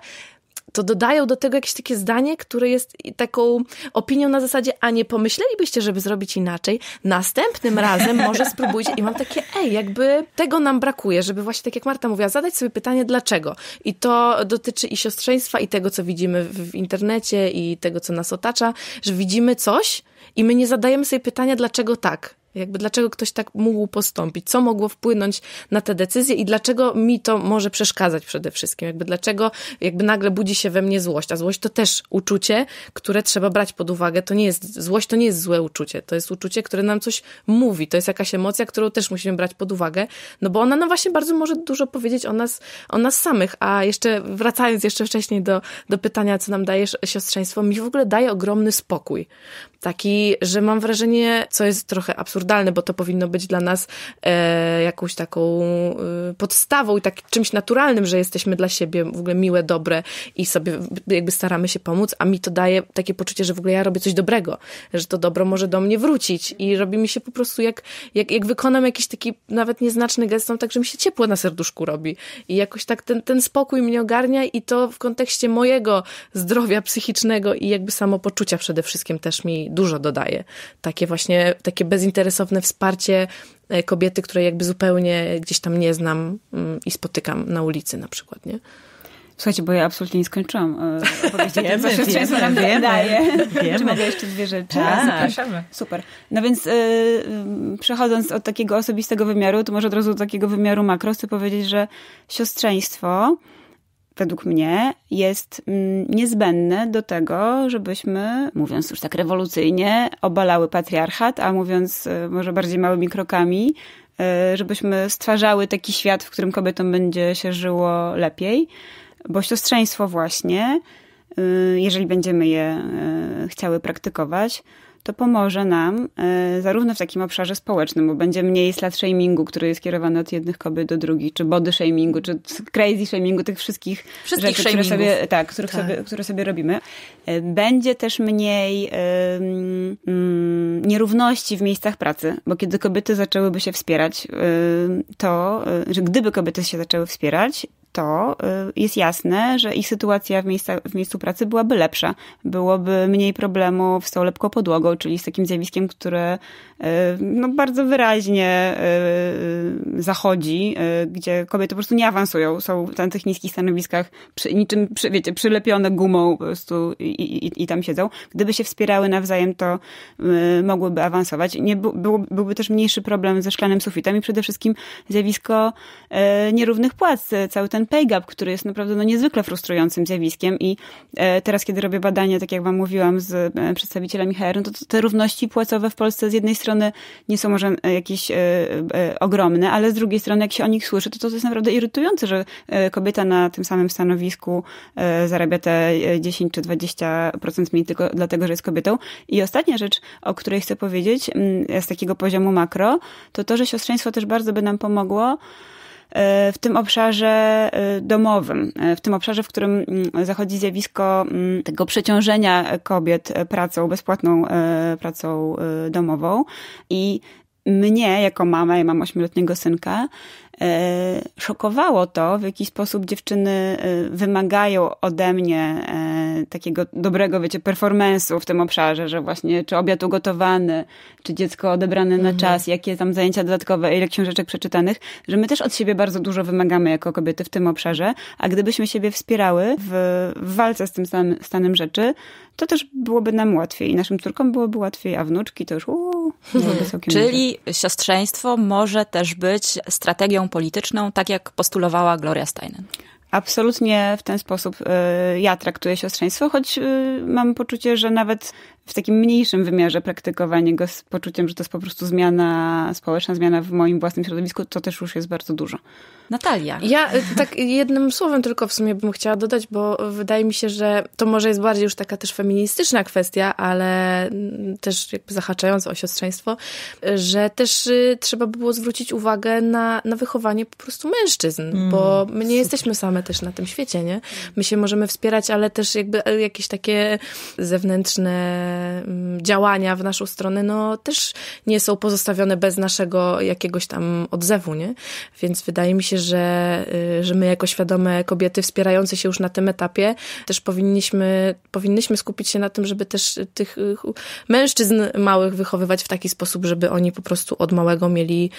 D: to dodają do tego jakieś takie zdanie, które jest taką opinią na zasadzie, a nie pomyślelibyście, żeby zrobić inaczej, następnym razem może spróbujcie. I mam takie, ej, jakby tego nam brakuje, żeby właśnie tak jak Marta mówiła, zadać sobie pytanie, dlaczego. I to dotyczy i siostrzeństwa, i tego, co widzimy w internecie, i tego, co nas otacza, że widzimy coś i my nie zadajemy sobie pytania, dlaczego tak. Jakby dlaczego ktoś tak mógł postąpić? Co mogło wpłynąć na te decyzje i dlaczego mi to może przeszkadzać przede wszystkim? Jakby dlaczego jakby nagle budzi się we mnie złość? A złość to też uczucie, które trzeba brać pod uwagę. To nie jest złość, to nie jest złe uczucie. To jest uczucie, które nam coś mówi. To jest jakaś emocja, którą też musimy brać pod uwagę, no bo ona nam właśnie bardzo może dużo powiedzieć o nas, o nas samych. A jeszcze wracając jeszcze wcześniej do, do pytania, co nam dajesz siostrzeństwo, mi w ogóle daje ogromny spokój taki, że mam wrażenie, co jest trochę absurdalne, bo to powinno być dla nas e, jakąś taką e, podstawą i tak czymś naturalnym, że jesteśmy dla siebie w ogóle miłe, dobre i sobie jakby staramy się pomóc, a mi to daje takie poczucie, że w ogóle ja robię coś dobrego, że to dobro może do mnie wrócić i robi mi się po prostu jak, jak, jak wykonam jakiś taki nawet nieznaczny gest, on tak, że mi się ciepło na serduszku robi i jakoś tak ten, ten spokój mnie ogarnia i to w kontekście mojego zdrowia psychicznego i jakby samopoczucia przede wszystkim też mi dużo dodaje. Takie właśnie, takie bezinteresowne wsparcie e, kobiety, której jakby zupełnie gdzieś tam nie znam mm, i spotykam na ulicy na przykład, nie? Słuchajcie, bo ja absolutnie nie skończyłam e, opowiedzi o tym, co się często wiemy, Wiemy. Czy mogę jeszcze
C: dwie rzeczy? Tak, zapraszamy. Super. No więc y, przechodząc od takiego osobistego wymiaru, to może od razu do takiego wymiaru makro, chcę powiedzieć, że siostrzeństwo według mnie jest mm, niezbędne do tego, żebyśmy, mówiąc już tak rewolucyjnie, obalały patriarchat, a mówiąc e, może bardziej małymi krokami, e, żebyśmy stwarzały taki świat, w którym kobietom będzie się żyło lepiej, bo siostrzeństwo właśnie, e, jeżeli będziemy je chciały praktykować, to pomoże nam e, zarówno w takim obszarze społecznym, bo będzie mniej slut shamingu, który jest kierowany od jednych kobiet do drugich, czy body shamingu, czy crazy shamingu, tych wszystkich, wszystkich rzeczy, które sobie, tak, których tak. Sobie, które sobie robimy. E, będzie też mniej um, nierówności w miejscach pracy, bo kiedy kobiety zaczęłyby się wspierać, e, to, że gdyby kobiety się zaczęły wspierać, to y, jest jasne, że ich sytuacja w, miejsca, w miejscu pracy byłaby lepsza. Byłoby mniej problemów z tą lepką podłogą, czyli z takim zjawiskiem, które y, no, bardzo wyraźnie y, zachodzi, gdzie kobiety po prostu nie awansują, są na tych niskich stanowiskach, przy, niczym, przy, wiecie, przylepione gumą po prostu i, i, i, tam siedzą. Gdyby się wspierały nawzajem, to mogłyby awansować. Nie, był, byłby też mniejszy problem ze szklanym sufitem i przede wszystkim zjawisko nierównych płac. Cały ten ten pay gap, który jest naprawdę no, niezwykle frustrującym zjawiskiem i e, teraz, kiedy robię badania, tak jak wam mówiłam, z e, przedstawicielami HR, no, to te równości płacowe w Polsce z jednej strony nie są może e, jakieś ogromne, ale z drugiej strony, jak się o nich słyszy, to to jest naprawdę irytujące, że kobieta na tym samym stanowisku zarabia te 10 czy 20% mniej tylko dlatego, że jest kobietą. I ostatnia rzecz, o której chcę powiedzieć mm, z takiego poziomu makro, to to, że siostrzeństwo też bardzo by nam pomogło E, w tym obszarze e, domowym, e, w tym obszarze, w którym mm, zachodzi zjawisko mm, tego przeciążenia kobiet pracą, bezpłatną pracą domową i mnie jako mama, ja mam ośmioletniego synka, e, szokowało to, w jaki sposób dziewczyny e, wymagają ode mnie e, takiego dobrego, wiecie, performance'u w tym obszarze, że właśnie czy obiad ugotowany, czy dziecko odebrane mhm. na czas, jakie tam zajęcia dodatkowe, ile książeczek przeczytanych, że my też od siebie bardzo dużo wymagamy jako kobiety w tym obszarze, a gdybyśmy siebie wspierały w, w walce z tym stanem, rzeczy, to też byłoby nam łatwiej. Naszym córkom byłoby łatwiej, a wnuczki to już uuu, Mhm. Czyli
A: siostrzeństwo może też być strategią polityczną, tak jak
C: postulowała Gloria Steinem. Absolutnie w ten sposób y, ja traktuję siostrzeństwo, choć y, mam poczucie, że nawet w takim mniejszym wymiarze praktykowanie go z poczuciem, że to jest po prostu zmiana społeczna, zmiana w moim własnym środowisku, to też już jest bardzo dużo.
D: Natalia. Ja y, tak jednym słowem tylko w sumie bym chciała dodać, bo wydaje mi się, że to może jest bardziej już taka też feministyczna kwestia, ale mm, też jakby zahaczając o siostrzeństwo, że też y, trzeba by było zwrócić uwagę na, na wychowanie po prostu mężczyzn, mm, bo my nie super. jesteśmy same też na tym świecie, nie? My się możemy wspierać, ale też jakby y, jakieś takie zewnętrzne działania w naszą stronę, no też nie są pozostawione bez naszego jakiegoś tam odzewu, nie? Więc wydaje mi się, że, y, że my jako świadome kobiety wspierające się już na tym etapie też powinniśmy, powinniśmy skupić się na tym, żeby też tych y, mężczyzn małych wychowywać w taki sposób, żeby oni po prostu od małego mieli,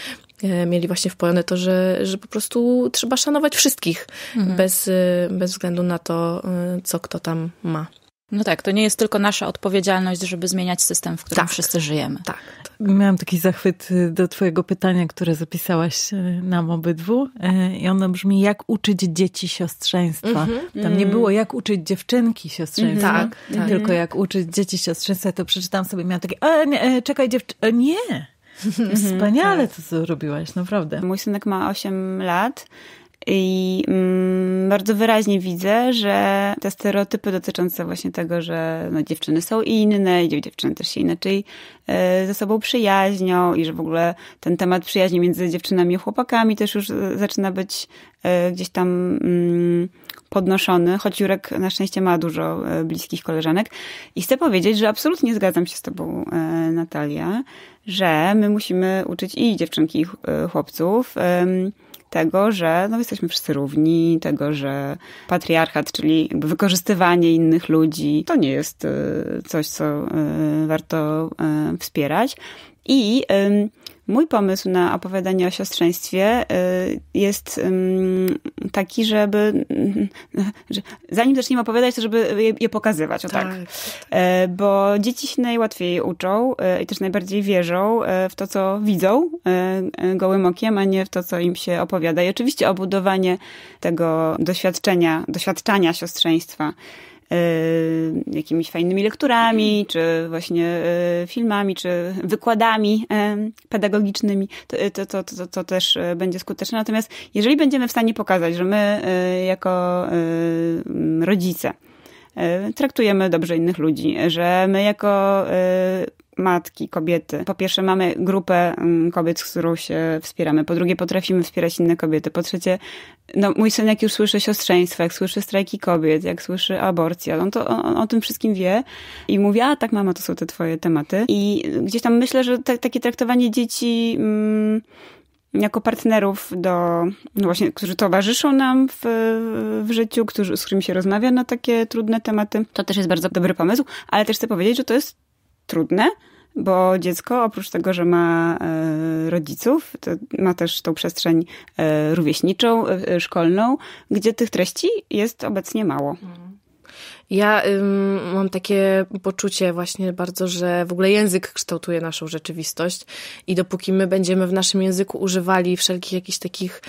D: e, mieli właśnie wpojone to, że, że po prostu trzeba szanować wszystkich mhm. bez, y, bez względu na to, co kto tam ma.
A: No tak, to nie jest tylko nasza odpowiedzialność, żeby zmieniać system, w którym tak, wszyscy żyjemy. Tak,
B: tak. Miałam taki zachwyt y, do Twojego pytania, które zapisałaś y, nam obydwu, y, i ono brzmi: jak uczyć dzieci siostrzeństwa? Mm -hmm. Tam nie było jak uczyć dziewczynki siostrzeństwa, mm -hmm. tak, tylko tak. Mhm. jak uczyć dzieci siostrzeństwa. to przeczytałam sobie, miałam takie: e, nie, e, czekaj, dziewczynka. E, nie!
C: Wspaniale co zrobiłaś, naprawdę. Mój synek ma 8 lat i mm, bardzo wyraźnie widzę, że te stereotypy dotyczące właśnie tego, że no, dziewczyny są inne, dziewczyny też się inaczej e, ze sobą przyjaźnią i że w ogóle ten temat przyjaźni między dziewczynami a chłopakami też już e, zaczyna być e, gdzieś tam mm, podnoszony, choć Jurek na szczęście ma dużo bliskich koleżanek. I chcę powiedzieć, że absolutnie zgadzam się z Tobą, Natalia, że my musimy uczyć i dziewczynki, i chłopców tego, że no, jesteśmy wszyscy równi, tego, że patriarchat, czyli jakby wykorzystywanie innych ludzi, to nie jest y, coś, co y, warto y, wspierać. I mój pomysł na opowiadanie o siostrzeństwie y, jest taki, żeby zanim zaczniemy opowiadać, to żeby je, je pokazywać, o tak. tak. tak, tak. E, bo dzieci się najłatwiej uczą e, i też najbardziej wierzą e, w to, co widzą gołym okiem, a nie w to, co im się opowiada. I oczywiście obudowanie tego doświadczenia, doświadczania siostrzeństwa E, jakimiś fajnymi lekturami, czy właśnie e, filmami, czy wykładami e, pedagogicznymi, to, to, to, to, też będzie skuteczne. Natomiast jeżeli będziemy w stanie pokazać, że my jako rodzice traktujemy dobrze innych ludzi, że my jako matki, kobiety. Po pierwsze, mamy grupę mm, kobiet, z którą się wspieramy. Po drugie, potrafimy wspierać inne kobiety. Po trzecie, no, mój syn, jak już słyszy siostrzeństwo, jak słyszy strajki kobiet, jak słyszy aborcję, on to on, on o tym wszystkim wie i mówi, a tak, mama, to są te twoje tematy. I gdzieś tam myślę, że te, takie traktowanie dzieci. Mm, jako partnerów do, no właśnie, którzy towarzyszą nam w, w życiu, którzy, z którymi się rozmawia na takie trudne tematy. To też jest bardzo dobry pomysł, ale też chcę powiedzieć, że to jest trudne, bo dziecko oprócz tego, że ma e, rodziców, to ma też tą przestrzeń e, rówieśniczą, e, szkolną, gdzie tych treści jest obecnie mało. Mm.
D: Ja ym, mam takie poczucie właśnie bardzo, że w ogóle język kształtuje naszą rzeczywistość i dopóki my będziemy w naszym języku używali wszelkich jakichś takich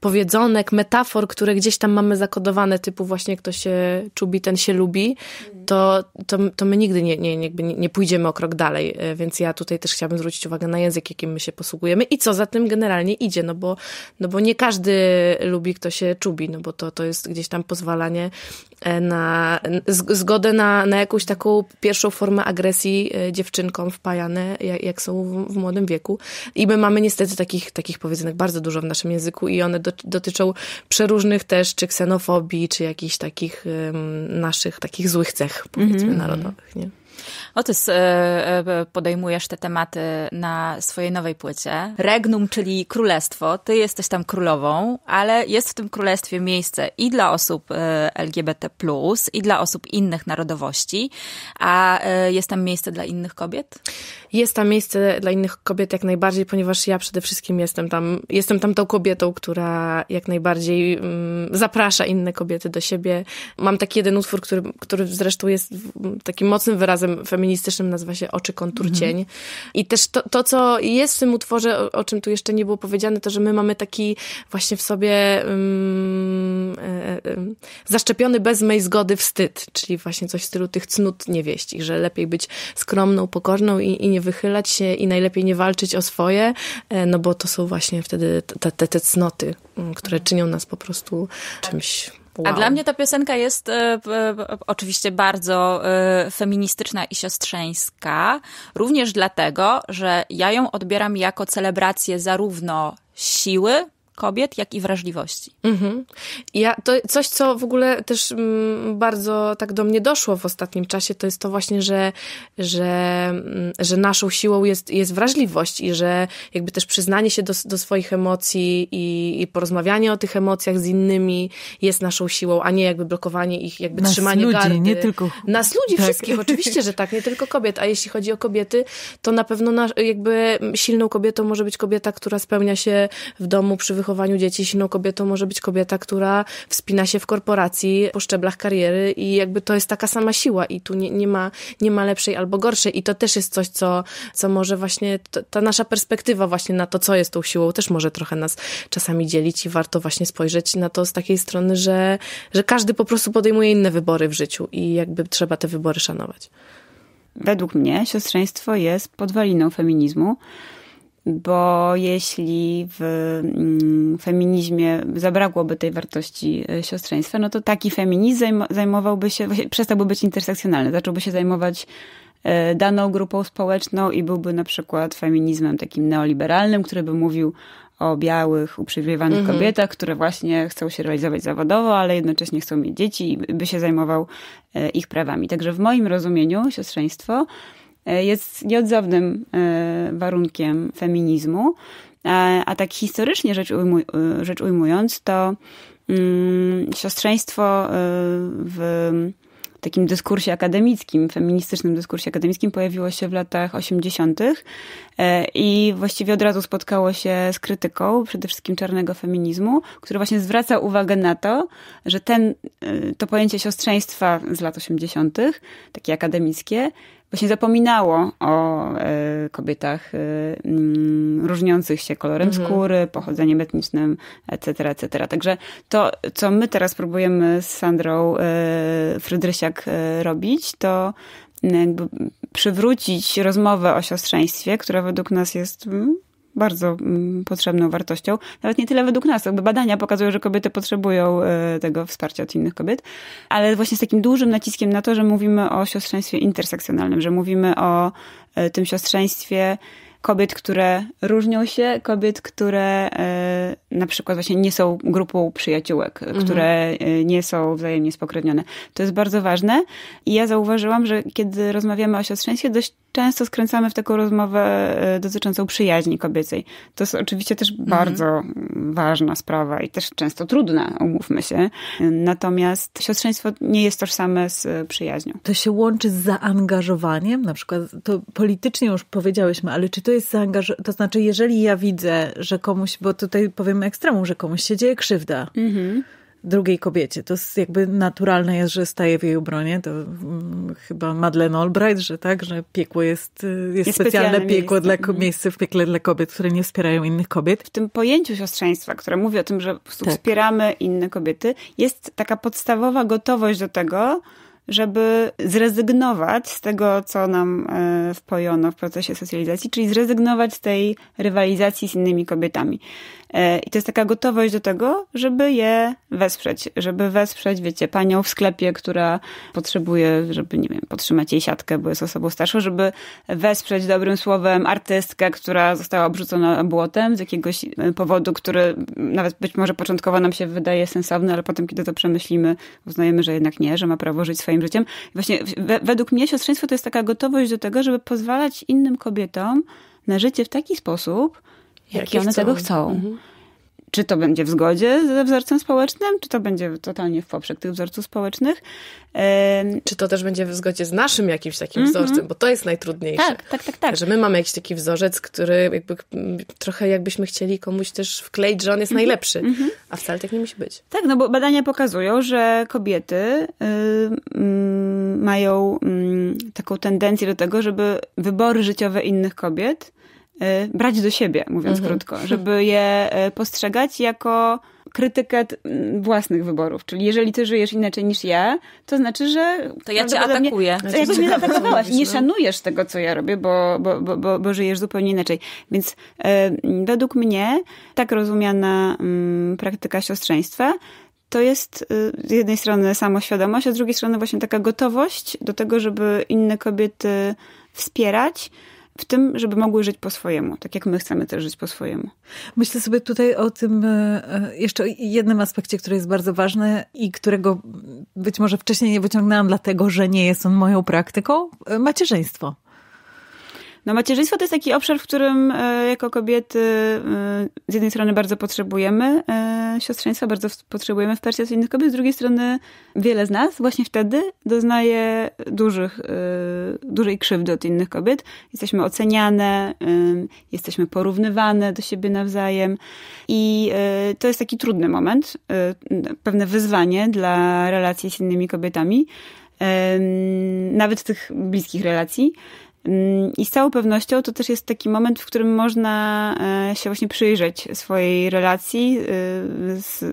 D: powiedzonek, metafor, które gdzieś tam mamy zakodowane, typu właśnie kto się czubi, ten się lubi, mhm. to, to, to my nigdy nie, nie, nie, nie pójdziemy o krok dalej, e, więc ja tutaj też chciałabym zwrócić uwagę na język, jakim my się posługujemy i co za tym generalnie idzie, no bo, no bo nie każdy lubi, kto się czubi, no bo to, to jest gdzieś tam pozwalanie E, na, zgodę na, na jakąś taką pierwszą formę agresji e, dziewczynkom wpajane, jak, jak są w, w, młodym wieku. I my mamy niestety takich, takich powiedzonek bardzo dużo w naszym języku i one do, dotyczą przeróżnych też, czy ksenofobii, czy jakichś takich um, naszych takich złych cech, powiedzmy, mm -hmm. narodowych. Nie?
A: Otys, e, e, podejmujesz te tematy na swojej nowej płycie. Regnum, czyli królestwo. Ty jesteś tam królową, ale jest w tym królestwie miejsce i dla osób e, LGBT, i dla osób innych
D: narodowości. A jest tam miejsce dla innych kobiet? jest tam miejsce dla innych kobiet jak najbardziej, ponieważ ja przede wszystkim jestem tam, jestem tam tą kobietą, która jak najbardziej um, zaprasza inne kobiety do siebie. Mam taki jeden utwór, który, który zresztą jest takim mocnym wyrazem feministycznym, nazywa się Oczy kontur mhm. cień. I też to, to, co jest w tym utworze, o, o, czym tu jeszcze nie było powiedziane, to, że my mamy taki właśnie w sobie um, e, e, zaszczepiony bez mej zgody wstyd, czyli właśnie coś w stylu tych cnót niewieści, że lepiej być skromną, pokorną i, i nie nie wychylać się i najlepiej nie walczyć o swoje, e, no bo to są właśnie wtedy te, te, te cnoty, mm, które mhm. czynią nas po prostu tak. czymś Wow. A dla
A: mnie ta piosenka jest e, e, oczywiście bardzo e, feministyczna i siostrzeńska, również dlatego, że ja ją odbieram jako celebrację zarówno siły, kobiet, jak i wrażliwości.
D: Mhm. Ja, to coś, co w ogóle też m, mm, bardzo tak do mnie doszło w ostatnim czasie, to jest to właśnie, że, że, mm, że naszą siłą jest, jest wrażliwość i że jakby też przyznanie się do, do swoich emocji i, i porozmawianie o tych emocjach z innymi jest naszą siłą, a nie jakby blokowanie ich, jakby Nas trzymanie ludzi, gardy. Nie tylko... Nas ludzi tak. wszystkich, oczywiście, że tak, nie tylko kobiet, a jeśli chodzi o kobiety, to na pewno na, jakby silną kobietą może być kobieta, która spełnia się w domu przy wychowaniu wychowaniu dzieci silną kobietą może być kobieta, która wspina się w korporacji po szczeblach kariery i jakby to jest taka sama siła i tu nie, nie, ma, nie ma lepszej albo gorszej i to też jest coś, co, co może właśnie ta nasza perspektywa właśnie na to, co jest tą siłą, też może trochę nas czasami dzielić i warto właśnie spojrzeć na to z takiej strony, że, że każdy po prostu podejmuje inne wybory w życiu i jakby trzeba te wybory szanować. Według mnie siostrzeństwo jest podwaliną feminizmu
C: bo jeśli w mm, feminizmie zabrakłoby tej wartości e, siostrzeństwa, no to taki feminizm zajmowałby się, przestałby być intersekcjonalny, zacząłby się zajmować e, daną grupą społeczną i byłby na przykład feminizmem takim neoliberalnym, który by mówił o białych, uprzywilejowanych mhm. kobietach, które właśnie chcą się realizować zawodowo, ale jednocześnie chcą mieć dzieci i by się zajmował e, ich prawami. Także w moim rozumieniu siostrzeństwo E, jest nieodzownym e, warunkiem feminizmu. E, a tak historycznie rzecz, rzecz ujmując, to mm, siostrzeństwo w takim dyskursie akademickim, feministycznym dyskursie akademickim pojawiło się w latach 80. i właściwie od razu spotkało się z krytyką przede wszystkim czarnego feminizmu, który właśnie zwraca uwagę na to, że ten, to pojęcie siostrzeństwa z lat 80., takie akademickie, właśnie zapominało o e, kobietach e, mm, różniących się kolorem mhm. skóry, pochodzeniem etnicznym, etc., etc. Także to, co my teraz próbujemy z Sandrą e, Frydrysiak robić, to mm, przywrócić rozmowę o siostrzeństwie, która według nas jest mm, bardzo mm, potrzebną wartością. Nawet nie tyle według nas, jakby badania pokazują, że kobiety potrzebują e, tego wsparcia od innych kobiet, ale właśnie z takim dużym naciskiem na to, że mówimy o siostrzeństwie intersekcjonalnym, że mówimy o e, tym siostrzeństwie kobiet, które różnią się, kobiet, które e, na przykład właśnie nie są grupą przyjaciółek, e, mhm. które e, nie są wzajemnie spokrewnione. To jest bardzo ważne i ja zauważyłam, że kiedy rozmawiamy o siostrzeństwie, dość często skręcamy w taką rozmowę dotyczącą przyjaźni kobiecej. To jest oczywiście też mhm. bardzo ważna sprawa i też często trudna, umówmy się. Natomiast siostrzeństwo nie jest tożsame z przyjaźnią. To się łączy z zaangażowaniem, na przykład to politycznie już powiedziałyśmy, ale czy to jest
B: zaangażowanie? To znaczy, jeżeli ja widzę, że komuś, bo tutaj powiem ekstremum, że komuś się dzieje krzywda mhm. drugiej kobiecie, to jest jakby naturalne jest, że staje w jej obronie. To mm, chyba Madeleine Albright, że tak, że piekło jest, y, jest, jest specjalne, piekło dla mhm. miejsce w
C: piekle dla kobiet, które nie wspierają innych kobiet. W tym pojęciu siostrzeństwa, które mówi o tym, że tak. wspieramy inne kobiety, jest taka podstawowa gotowość do tego, żeby zrezygnować z tego, co nam e, wpojono w procesie socjalizacji, czyli zrezygnować z tej rywalizacji z innymi kobietami. E, I to jest taka gotowość do tego, żeby je wesprzeć, żeby wesprzeć, wiecie, panią w sklepie, która potrzebuje, żeby, nie wiem, podtrzymać jej siatkę, bo jest osobą starszą, żeby wesprzeć dobrym słowem artystkę, która została obrzucona błotem z jakiegoś e, powodu, który nawet być może początkowo nam się wydaje sensowny, ale potem, kiedy to przemyślimy, uznajemy, że jednak nie, że ma prawo żyć swoim życiem. I właśnie we, według mnie siostrzeństwo to jest taka gotowość do tego, żeby pozwalać innym kobietom na życie w taki sposób, jakie, oni one chcą. tego chcą. Mhm. Czy to będzie w zgodzie ze wzorcem społecznym, czy to będzie totalnie w poprzek tych wzorców społecznych. Czy to też będzie w
D: zgodzie z naszym jakimś takim mhm. wzorcem, bo to jest najtrudniejsze. Tak, tak, tak, tak. Że my mamy jakiś taki wzorzec, który jakby trochę jakbyśmy chcieli komuś też wkleić, że on jest mhm. najlepszy, mhm. a wcale tak nie musi być.
C: Tak, no bo badania pokazują, że kobiety y, y, mają y, taką tendencję do tego, żeby wybory życiowe innych kobiet Y, brać do siebie, mówiąc mhm. krótko, żeby je y, postrzegać jako krytykę własnych wyborów. Czyli jeżeli ty żyjesz inaczej niż ja, to znaczy, że... To ja cię atakuję. To jakbyś mnie zaatakowałaś. Nie no. szanujesz tego, co ja robię, bo, bo, bo, bo, bo żyjesz zupełnie inaczej. Więc y, według mnie tak rozumiana mm, praktyka siostrzeństwa to jest z jednej strony samoświadomość, a z drugiej strony właśnie taka gotowość do tego, żeby inne kobiety wspierać, w tym, żeby mogły żyć po swojemu, tak jak my chcemy też żyć po swojemu. Myślę sobie tutaj o tym e, e,
B: jeszcze o jednym aspekcie, który jest bardzo ważny i którego być może wcześniej nie wyciągnęłam, dlatego że nie jest on moją praktyką e, macierzyństwo.
C: No macierzyństwo to jest taki obszar, w którym e, jako kobiety e, z jednej strony bardzo potrzebujemy e, siostrzeństwa, bardzo potrzebujemy wsparcia od innych kobiet, z drugiej strony wiele z nas właśnie wtedy doznaje dużych, dużej krzywdy od innych kobiet. Jesteśmy oceniane, jesteśmy porównywane do siebie nawzajem i to jest taki trudny moment, pewne wyzwanie dla relacji z innymi kobietami nawet tych bliskich relacji. I z całą pewnością to też jest taki moment, w którym można e, się właśnie przyjrzeć swojej relacji e, z,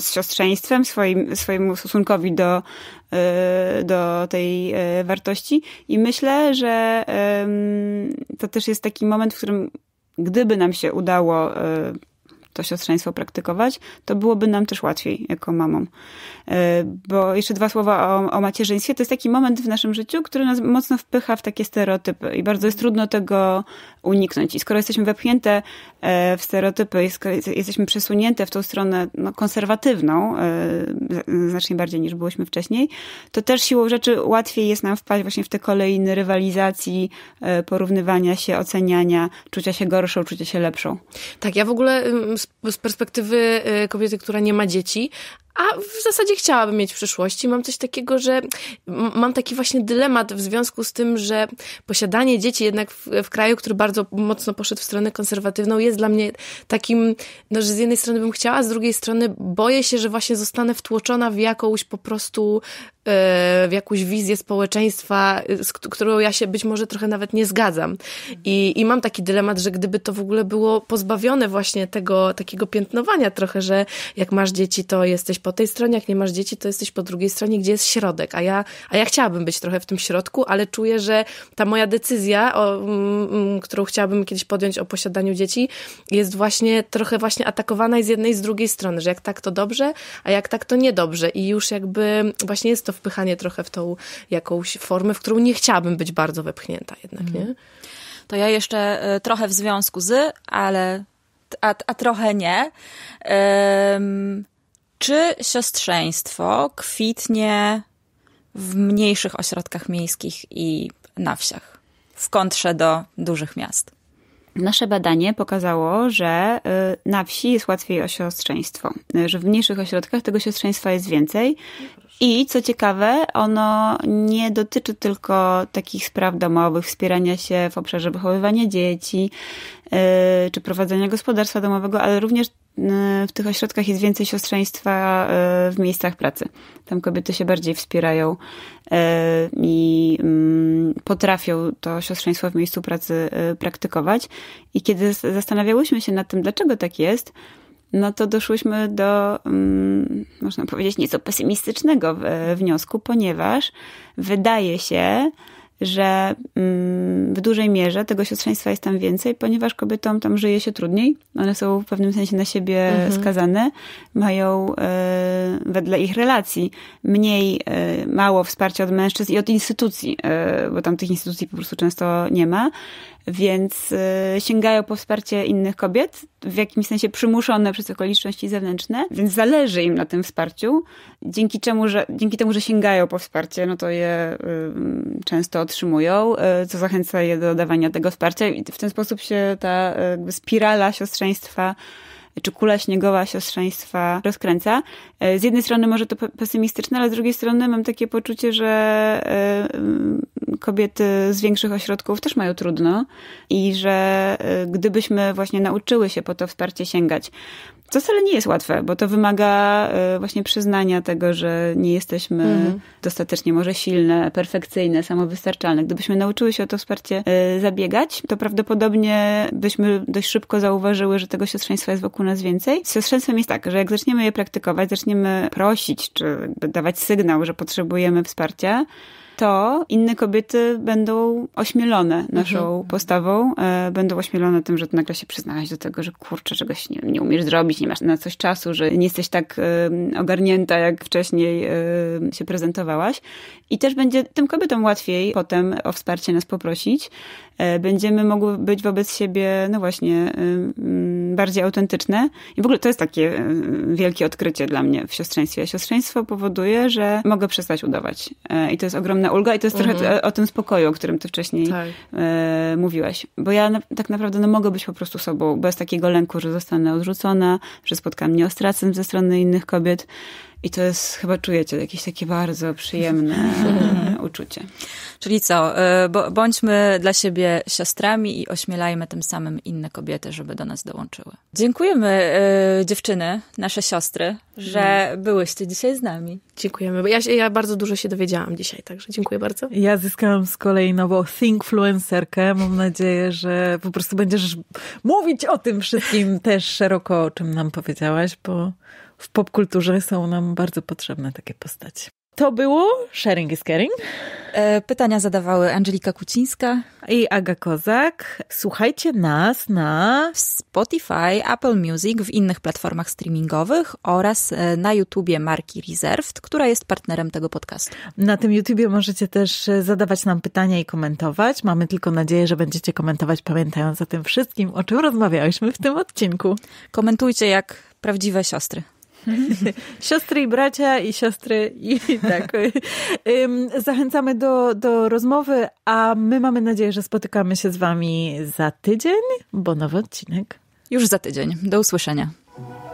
C: z siostrzeństwem, swoim, swojemu stosunkowi do, e, do tej wartości. I myślę, że to też jest taki moment, w którym gdyby nam się udało to siostrzeństwo praktykować, to byłoby nam też łatwiej jako mamom. E, bo jeszcze dwa słowa o, o macierzyństwie. To jest taki moment w naszym życiu, który nas mocno wpycha w takie stereotypy i bardzo jest trudno tego uniknąć. I skoro jesteśmy wepchnięte e, w stereotypy, jesteśmy przesunięte w tą stronę no, konserwatywną, e, znacznie bardziej niż byłyśmy wcześniej, to też siłą rzeczy łatwiej jest nam wpaść właśnie w te kolejne rywalizacji, porównywania się, oceniania, czucia się gorszą, czucia się lepszą.
D: Tak, ja w ogóle z perspektywy y, kobiety, która nie ma dzieci, a w zasadzie chciałabym mieć w przyszłości. Mam coś takiego, że mam taki właśnie dylemat w związku z tym, że posiadanie dzieci jednak w, w kraju, który bardzo mocno poszedł w stronę konserwatywną, jest dla mnie takim, no, że z jednej strony bym chciała, z drugiej strony boję się, że właśnie zostanę wtłoczona w jakąś po prostu e, w jakąś wizję społeczeństwa, e, z którą ja się być może trochę nawet nie zgadzam. I, I mam taki dylemat, że gdyby to w ogóle było pozbawione właśnie tego takiego piętnowania trochę, że jak masz dzieci, to jesteś po po tej stronie, jak nie masz dzieci, to jesteś po drugiej stronie, gdzie jest środek. A ja, a ja chciałabym być trochę w tym środku, ale czuję, że ta moja decyzja, o, mm, mm, którą chciałabym kiedyś podjąć o posiadaniu dzieci, jest właśnie trochę właśnie atakowana z jednej i z drugiej strony, że jak tak to dobrze, a jak tak to niedobrze. I już jakby właśnie jest to wpychanie trochę w tą jakąś formę, w którą nie chciałabym być bardzo wepchnięta jednak, mm. nie? Mhm.
A: To ja jeszcze e, trochę w związku z, ale a, a trochę nie. Czy siostrzeństwo kwitnie w mniejszych ośrodkach
C: miejskich i na wsiach, w kontrze do dużych miast? Nasze badanie pokazało, że y, na wsi jest łatwiej o siostrzeństwo, że w mniejszych ośrodkach tego siostrzeństwa jest więcej. I co ciekawe, ono nie dotyczy tylko takich spraw domowych, wspierania się w obszarze wychowywania dzieci y, czy prowadzenia gospodarstwa domowego, ale również E, w tych ośrodkach jest więcej siostrzeństwa e, w miejscach pracy. Tam kobiety się bardziej wspierają e, i mm, potrafią to siostrzeństwo w miejscu pracy praktykować. I kiedy zastanawiałyśmy się nad tym, dlaczego tak jest, no to doszłyśmy do, mm, można powiedzieć, nieco pesymistycznego wniosku, ponieważ wydaje się, że mm, w dużej mierze tego siostrzeństwa jest tam więcej, ponieważ kobietom tam żyje się trudniej. One są w pewnym sensie na siebie mhm. skazane, mają e, wedle ich relacji mniej, e, mało wsparcia od mężczyzn i od instytucji, e, bo tam tych instytucji po prostu często nie ma więc y, sięgają po wsparcie innych kobiet, w jakimś sensie przymuszone przez okoliczności zewnętrzne, więc zależy im na tym wsparciu, dzięki, czemu, że, dzięki temu, że sięgają po wsparcie, no to je y, często otrzymują, y, co zachęca je do dawania tego wsparcia i w ten sposób się ta spirala siostrzeństwa czy kula śniegowa siostrzeństwa rozkręca. E, z jednej strony może to pesymistyczne, ale z drugiej strony mam takie poczucie, że e, kobiety z większych ośrodków też mają trudno i że e, gdybyśmy właśnie nauczyły się po to wsparcie sięgać, co wcale nie jest łatwe, bo to wymaga e, właśnie przyznania tego, że nie jesteśmy mhm. dostatecznie może silne, perfekcyjne, samowystarczalne. Gdybyśmy nauczyły się o to wsparcie e, zabiegać, to prawdopodobnie byśmy dość szybko zauważyły, że tego siostrzeństwa jest wokół nas więcej. siostrzeństwem jest tak, że jak zaczniemy je praktykować, zaczniemy prosić, czy dawać sygnał, że potrzebujemy wsparcia, to inne kobiety będą ośmielone naszą mhm. postawą, e, będą ośmielone tym, że nagle się przyznałaś do tego, że kurczę, czegoś nie, nie umiesz zrobić, nie masz na coś czasu, że nie jesteś tak e, ogarnięta, jak wcześniej e, się prezentowałaś. I też będzie tym kobietom łatwiej potem o wsparcie nas poprosić. E, będziemy mogły być wobec siebie, no właśnie, e, mm, bardziej autentyczne. I w ogóle to jest takie e, wielkie odkrycie dla mnie w siostrzeństwie. Siostrzeństwo powoduje, że mogę przestać udawać. I to jest ogromna ulga i to jest mhm. trochę o tym spokoju, o którym ty wcześniej tak. mówiłaś. Bo ja tak naprawdę no, mogę być po prostu sobą, bez takiego lęku, że zostanę odrzucona, że spotkam mnie ostracem ze strony innych kobiet. I to jest, chyba czujecie, jakieś takie bardzo przyjemne uczucie.
A: Czyli co, e, bądźmy dla siebie siostrami i ośmielajmy tym samym inne kobiety, żeby do nas dołączyły. Dziękujemy e, dziewczyny, nasze siostry, że hmm.
D: byłyście dzisiaj z nami. Dziękujemy, bo ja, ja bardzo dużo się dowiedziałam dzisiaj, także dziękuję bardzo.
B: Ja zyskałam z kolei nową thinkfluencerkę. Mam nadzieję, że po prostu będziesz mówić o tym wszystkim też szeroko, o czym nam powiedziałaś, bo w popkulturze są nam bardzo potrzebne takie postacie. To było Sharing is Caring. E, pytania zadawały Angelika Kucińska i Aga Kozak. Słuchajcie nas
A: na Spotify, Apple Music, w innych platformach streamingowych oraz e, na
B: YouTubie marki Reserved, która jest partnerem tego podcastu. Na tym YouTubie możecie też e, zadawać nam pytania i komentować. Mamy tylko nadzieję, że będziecie komentować pamiętając o tym wszystkim, o czym rozmawiałyśmy w tym odcinku. Komentujcie jak prawdziwe siostry. siostry i bracia i siostry i tak. Zachęcamy do, do rozmowy, a my mamy nadzieję, że spotykamy się z wami za tydzień, bo nowy odcinek. Już za tydzień. Do usłyszenia.